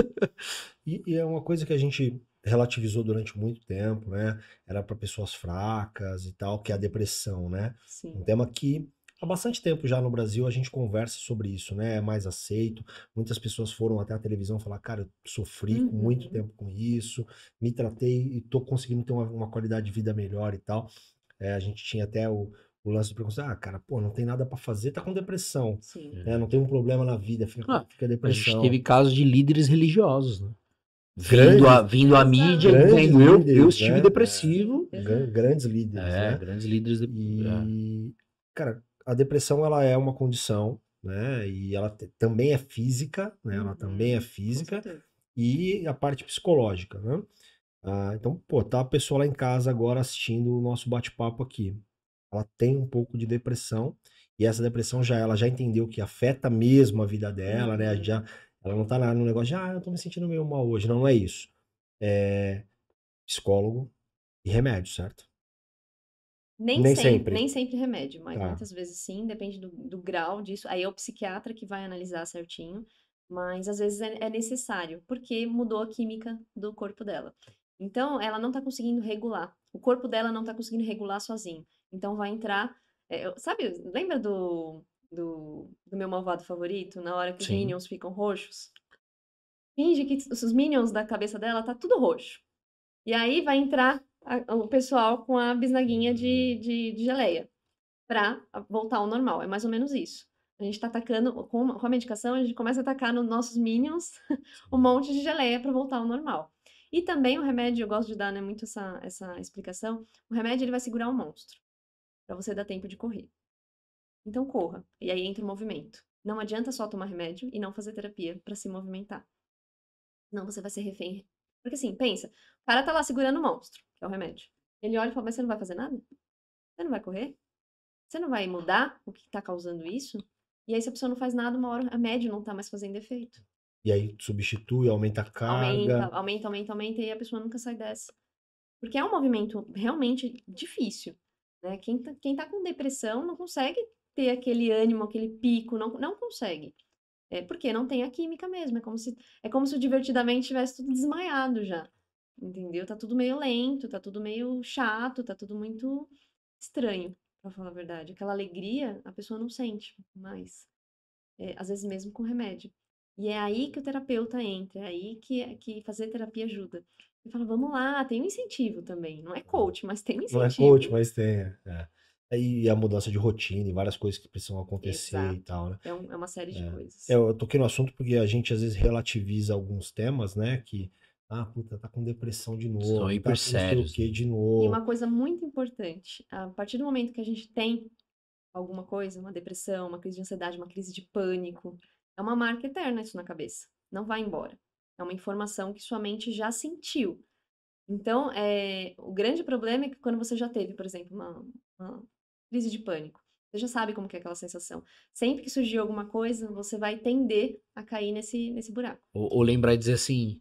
E, e, é uma coisa que a gente relativizou durante muito tempo, né? Era para pessoas fracas e tal, que é a depressão, né? Sim. Um tema que há bastante tempo já no Brasil a gente conversa sobre isso, né? É mais aceito. Muitas pessoas foram até a televisão falar, cara, eu sofri uhum. muito tempo com isso, me tratei e tô conseguindo ter uma, uma qualidade de vida melhor e tal. É, a gente tinha até o, o lance do preconceito. Ah, cara, pô, não tem nada para fazer, tá com depressão. Né? Não tem um problema na vida, fica, ah, fica depressão. A gente teve casos de líderes religiosos, né? vindo, a, vindo à mídia grandes dizendo líderes, eu, eu estive né? depressivo. É, grandes líderes. É, né? grandes líderes. De... E, é. cara, a depressão ela é uma condição, né? E ela também é física, né? Ela uhum. também é física. E a parte psicológica, né? Ah, então, pô, tá a pessoa lá em casa agora assistindo o nosso bate-papo aqui. Ela tem um pouco de depressão. E essa depressão já ela já entendeu que afeta mesmo a vida dela, né? Uhum. Já ela não tá lá no negócio de, ah, eu tô me sentindo meio mal hoje. Não, não é isso. É psicólogo e remédio, certo? Nem, nem sempre, sempre, Nem sempre remédio, mas tá. muitas vezes sim, depende do, do, grau disso. Aí é o psiquiatra que vai analisar certinho, mas às vezes é, é necessário, porque mudou a química do corpo dela. Então, ela não tá conseguindo regular. O corpo dela não tá conseguindo regular sozinho. Então, vai entrar. É, sabe, lembra do do, do meu malvado favorito, na hora que Sim. os minions ficam roxos, finge que os minions da cabeça dela tá tudo roxo. E aí vai entrar a, o pessoal com a bisnaguinha de, uhum. de, de, geleia pra voltar ao normal. É mais ou menos isso. A gente tá atacando, com, com a medicação, a gente começa a atacar nos nossos minions um monte de geleia para voltar ao normal. E também o remédio, eu gosto de dar né, muito essa, essa explicação, o remédio ele vai segurar o um monstro, para você dar tempo de correr. Então corra, e aí entra o movimento. Não adianta só tomar remédio e não fazer terapia para se movimentar. Não, você vai ser refém. Porque assim, pensa, o cara tá lá segurando o monstro, que é o remédio. Ele olha e fala, mas você não vai fazer nada? Você não vai correr? Você não vai mudar o que tá causando isso? E aí se a pessoa não faz nada, uma hora a médio não tá mais fazendo efeito. E aí substitui, aumenta a carga. Aumenta, aumenta, aumenta, aumenta, e a pessoa nunca sai dessa. Porque é um movimento realmente difícil. Né? Quem, tá, quem tá com depressão não consegue ter aquele ânimo, aquele pico, não, não consegue. É porque não tem a química mesmo, é como se é como se o divertidamente tivesse tudo desmaiado já. Entendeu? Tá tudo meio lento, tá tudo meio chato, tá tudo muito estranho, para falar a verdade. Aquela alegria a pessoa não sente mais. É, às vezes mesmo com remédio. E é aí que o terapeuta entra, é aí que, que fazer terapia ajuda. Ele fala, vamos lá, tem um incentivo também. Não é coach, mas tem um incentivo. Não é coach, mas tem. É. é e a mudança de rotina e várias coisas que precisam acontecer Exato. e tal, né? É, um, é uma série de é. coisas. Eu, eu toquei no assunto porque a gente às vezes relativiza alguns temas, né? Que, ah, puta, tá com depressão de novo. São hiper tá Não sei o né? de novo. E uma coisa muito importante, a partir do momento que a gente tem alguma coisa, uma depressão, uma crise de ansiedade, uma crise de pânico, é uma marca eterna isso na cabeça. Não vai embora. É uma informação que sua mente já sentiu. Então, é, o grande problema é que quando você já teve, por exemplo, uma, uma crise de pânico. Você já sabe como que é aquela sensação. Sempre que surgir alguma coisa, você vai tender a cair nesse, nesse buraco. Ou, ou lembrar e dizer assim,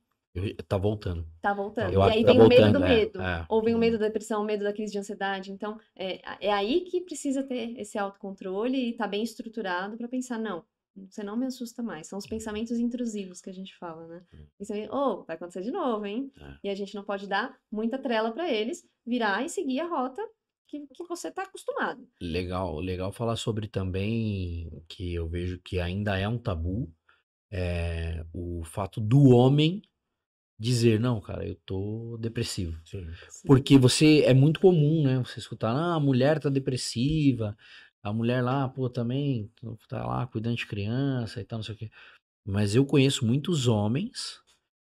tá voltando. Tá voltando. Eu e aí tá vem voltando, o medo do é, medo. É. Ou vem o medo uhum. da depressão, o medo da crise de ansiedade. Então, é, é aí que precisa ter esse autocontrole e tá bem estruturado para pensar, não, você não me assusta mais. São os uhum. pensamentos intrusivos que a gente fala, né? Ou uhum. oh, vai acontecer de novo, hein? É. E a gente não pode dar muita trela para eles, virar e seguir a rota que, que você está acostumado. Legal, legal falar sobre também que eu vejo que ainda é um tabu, é o fato do homem dizer, não, cara, eu tô depressivo. Sim. Porque você é muito comum, né? Você escutar, ah, a mulher tá depressiva, a mulher lá, pô, também tá lá cuidando de criança e tal, não sei o quê. Mas eu conheço muitos homens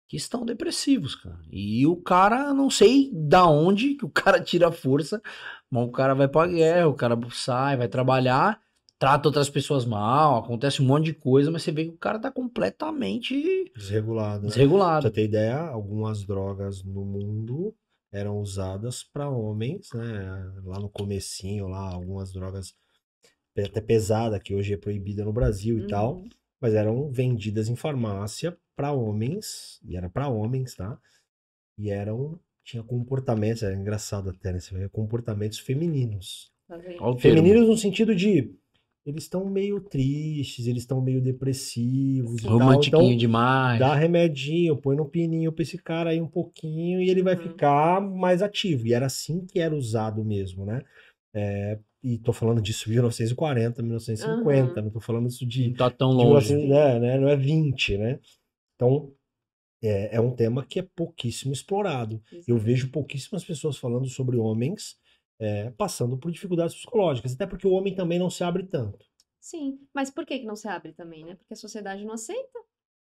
que estão depressivos, cara. E o cara, não sei da onde que o cara tira força, mas o cara vai pra guerra, o cara sai, vai trabalhar, trata outras pessoas mal, acontece um monte de coisa, mas você vê que o cara tá completamente desregulado. Né? Desregulado. Pra ter ideia, algumas drogas no mundo eram usadas para homens, né? Lá no comecinho, lá algumas drogas até pesada que hoje é proibida no Brasil uhum. e tal uhum mas eram vendidas em farmácia para homens, e era para homens, tá? E eram tinha comportamentos, é engraçado até, né? comportamentos femininos. Tá femininos no sentido de eles estão meio tristes, eles estão meio depressivos. Romantiquinho tal, então, demais. Dá remedinho, põe no pininho pra esse cara aí um pouquinho e ele vai uhum. ficar mais ativo. E era assim que era usado mesmo, né? É, e tô falando disso de 1940, 1950, uhum. não tô falando isso de. Não tá tão longe. né, né, não é 20, né? Então, é, é, um tema que é pouquíssimo explorado. Isso. Eu vejo pouquíssimas pessoas falando sobre homens é, passando por dificuldades psicológicas, até porque o homem também não se abre tanto. Sim, mas por que, que não se abre também, né? Porque a sociedade não aceita.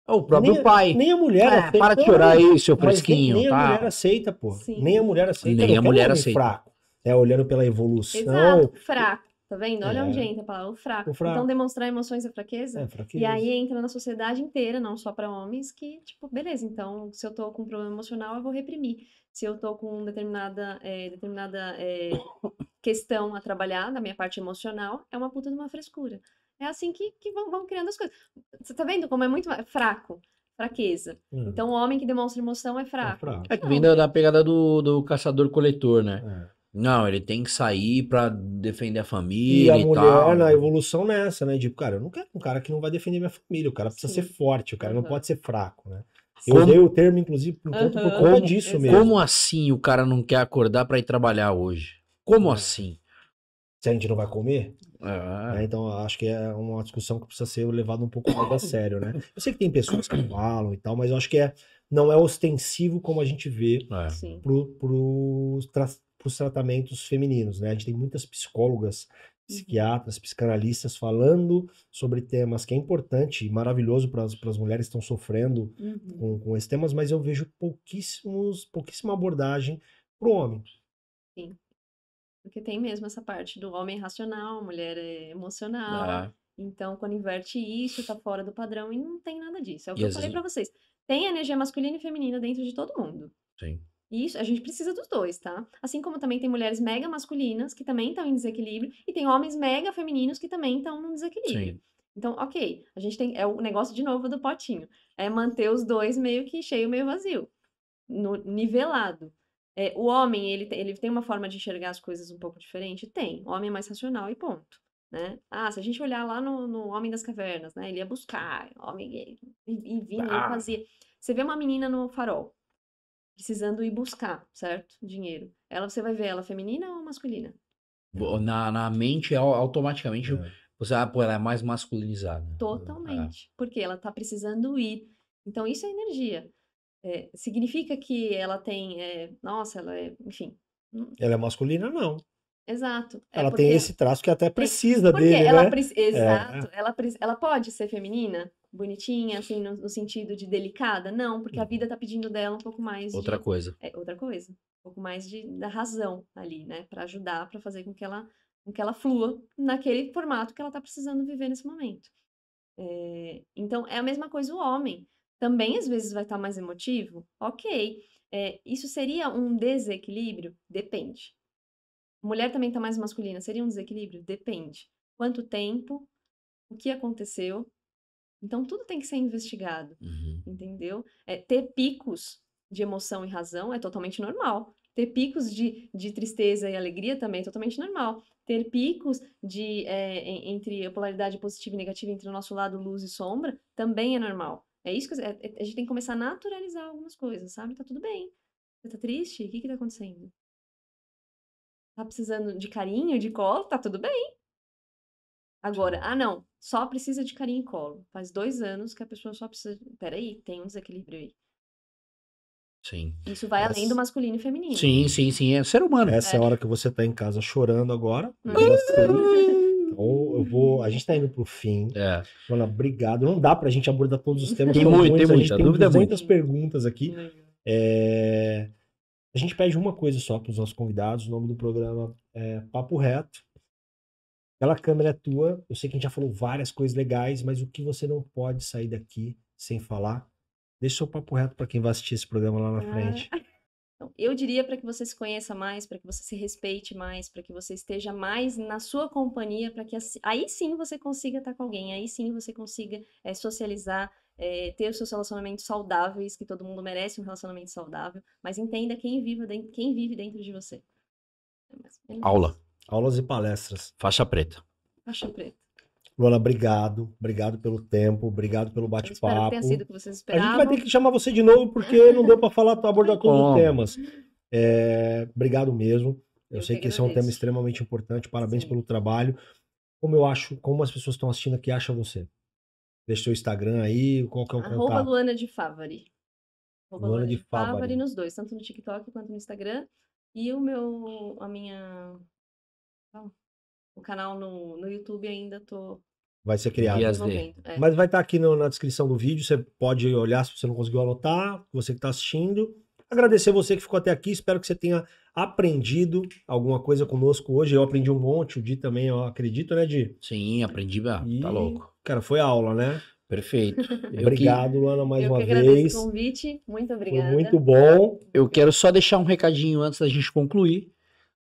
É o próprio nem, pai. Nem a mulher é, aceita. Para de chorar aí, seu fresquinho. Nem, nem tá? a mulher aceita, pô. Sim. Nem a mulher aceita. Nem a é mulher aceita. Fraco. É, olhando pela evolução. Exato, fraco. Tá vendo? Olha é. onde entra a palavra, o fraco. o fraco. Então, demonstrar emoções é fraqueza. É, fraqueza. E aí entra na sociedade inteira, não só para homens, que, tipo, beleza, então, se eu tô com um problema emocional, eu vou reprimir. Se eu tô com determinada, é, determinada é, questão a trabalhar na minha parte emocional, é uma puta de uma frescura. É assim que, que vão, vão criando as coisas. Você tá vendo como é muito fraco? Fraqueza. Hum. Então, o homem que demonstra emoção é, é fraco. É, fraco. que vem da, da, pegada do, do caçador-coletor, né? É. Não, ele tem que sair para defender a família e, a e mulher, tal. na evolução nessa, é né? De, tipo, cara, eu não quero um cara que não vai defender minha família. O cara precisa Sim. ser forte, o cara não uhum. pode ser fraco, né? Eu como... o termo, inclusive, por, uhum. por conta disso mesmo. Como assim o cara não quer acordar para ir trabalhar hoje? Como é. assim? Se a gente não vai comer? Né? Então, acho que é uma discussão que precisa ser levada um pouco mais a sério, né? Eu sei que tem pessoas que falam e tal, mas eu acho que é, não é ostensivo como a gente vê é. pro, pro, para os tratamentos femininos. Né? A gente tem muitas psicólogas, uhum. psiquiatras, psicanalistas falando sobre temas que é importante e maravilhoso para as mulheres que estão sofrendo uhum. com, com esses temas, mas eu vejo pouquíssimos, pouquíssima abordagem para o homem. Sim. Porque tem mesmo essa parte do homem racional, mulher é emocional. Ah. Então, quando inverte isso, tá fora do padrão e não tem nada disso. É o que eu falei para vocês. Tem energia masculina e feminina dentro de todo mundo. Sim. Isso, a gente precisa dos dois, tá? Assim como também tem mulheres mega masculinas que também estão em desequilíbrio e tem homens mega femininos que também estão num desequilíbrio. Sim. Então, ok, a gente tem é o negócio de novo do potinho, é manter os dois meio que cheio, meio vazio, no, nivelado. É, o homem ele ele tem uma forma de enxergar as coisas um pouco diferente, tem. O homem é mais racional e ponto. Né? Ah, se a gente olhar lá no, no Homem das Cavernas, né? Ele ia buscar, homem, e, e vinha, ah. fazia. Você vê uma menina no farol, precisando ir buscar, certo? Dinheiro. Ela, você vai ver ela feminina ou masculina? Na, na mente, automaticamente, é. você, ah, pô, ela é mais masculinizada. Totalmente. É. Porque ela tá precisando ir. Então, isso é energia. É, significa que ela tem, é, nossa, ela é, enfim. Hum. Ela é masculina, não. Exato. É ela tem esse traço que até precisa dele. Ela né? É. Exato. Ela, ela pode ser feminina? bonitinha, assim, no, no, sentido de delicada. Não, porque a vida uhum. tá pedindo dela um pouco mais. Outra de, coisa. É, outra coisa. Um pouco mais de, da razão ali, né? Para ajudar, para fazer com que ela com que ela flua naquele formato que ela tá precisando viver nesse momento. É, então, é a mesma coisa o homem. Também, às vezes, vai estar tá mais emotivo? Ok. É, isso seria um desequilíbrio? Depende. Mulher também está mais masculina. Seria um desequilíbrio? Depende. Quanto tempo? O que aconteceu? Então tudo tem que ser investigado, uhum. entendeu? É, ter picos de emoção e razão é totalmente normal. Ter picos de, de tristeza e alegria também é totalmente normal. Ter picos de é, entre a polaridade positiva e negativa, entre o nosso lado luz e sombra, também é normal. É isso que é, é, a gente tem que começar a naturalizar algumas coisas, sabe? Tá tudo bem. Você tá triste? O que que tá acontecendo? Tá precisando de carinho, de colo? Tá tudo bem. Agora, ah não, só precisa de carinho e colo. Faz dois anos que a pessoa só precisa. Peraí, tem um desequilíbrio aí. Sim. Isso vai Essa... além do masculino e feminino. Sim, sim, sim. É ser humano. Essa é, a hora que você tá em casa chorando agora. Uhum. então, eu vou. A gente tá indo pro fim. É. Mano, obrigado. Não dá pra gente abordar todos os temas. Tem muito, tem muita. Tem dúvida é muitas perguntas aqui. É... A gente pede uma coisa só pros nossos convidados. O nome do programa é Papo Reto. Pela câmera é tua, eu sei que a gente já falou várias coisas legais, mas o que você não pode sair daqui sem falar? Deixa o papo reto para quem vai assistir esse programa lá na ah. frente. Então, eu diria para que você se conheça mais, para que você se respeite mais, para que você esteja mais na sua companhia, para que assim, aí sim você consiga estar com alguém, aí sim você consiga é, socializar, é, ter os seus relacionamentos saudáveis, que todo mundo merece um relacionamento saudável, mas entenda quem vive dentro, quem vive dentro de você. É Aula. Aulas e palestras. Faixa preta. Faixa preta. Luana, obrigado. Obrigado pelo tempo, obrigado pelo bate-papo. A gente vai ter que chamar você de novo, porque não deu para falar, tu abordar todos os temas. É, obrigado mesmo. Eu, eu sei que, esse é um tema extremamente importante. Parabéns Sim. pelo trabalho. Como eu acho, como as pessoas estão assistindo aqui acham você? Deixa seu Instagram aí, qual que é o Arroba contato? Luana de Favari. Luana, Luana de Favari. Favari nos dois, tanto no TikTok quanto no Instagram. E o meu, a minha então, o canal no, no YouTube ainda tô. Vai ser criado. É. Mas vai estar tá aqui no, na descrição do vídeo. Você pode olhar se você não conseguiu anotar, você que está assistindo. Agradecer você que ficou até aqui. Espero que você tenha aprendido alguma coisa conosco hoje. Eu aprendi um monte, o Di também, eu acredito, né, Di? Sim, aprendi. e... Tá louco. Cara, foi aula, né? Perfeito. obrigado, que... Luana, mais eu uma que vez. o convite. Muito obrigado. muito bom. Eu quero só deixar um recadinho antes da gente concluir.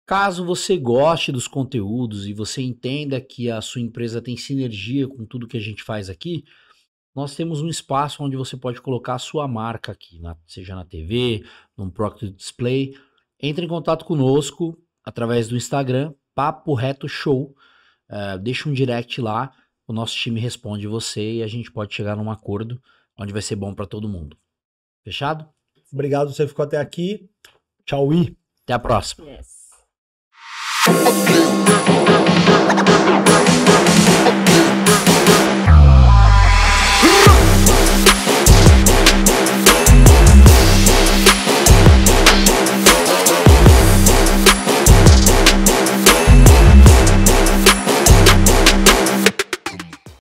Caso você goste dos conteúdos e você entenda que a sua empresa tem sinergia com tudo que a gente faz aqui, nós temos um espaço onde você pode colocar a sua marca aqui, na, seja na TV, num Procter Display. Entre em contato conosco através do Instagram, Papo Reto Show. Uh, deixa um direct lá, o nosso time responde você e a gente pode chegar num acordo onde vai ser bom para todo mundo. Fechado? Obrigado, você ficou até aqui. Tchau e até a próxima. Yes. again.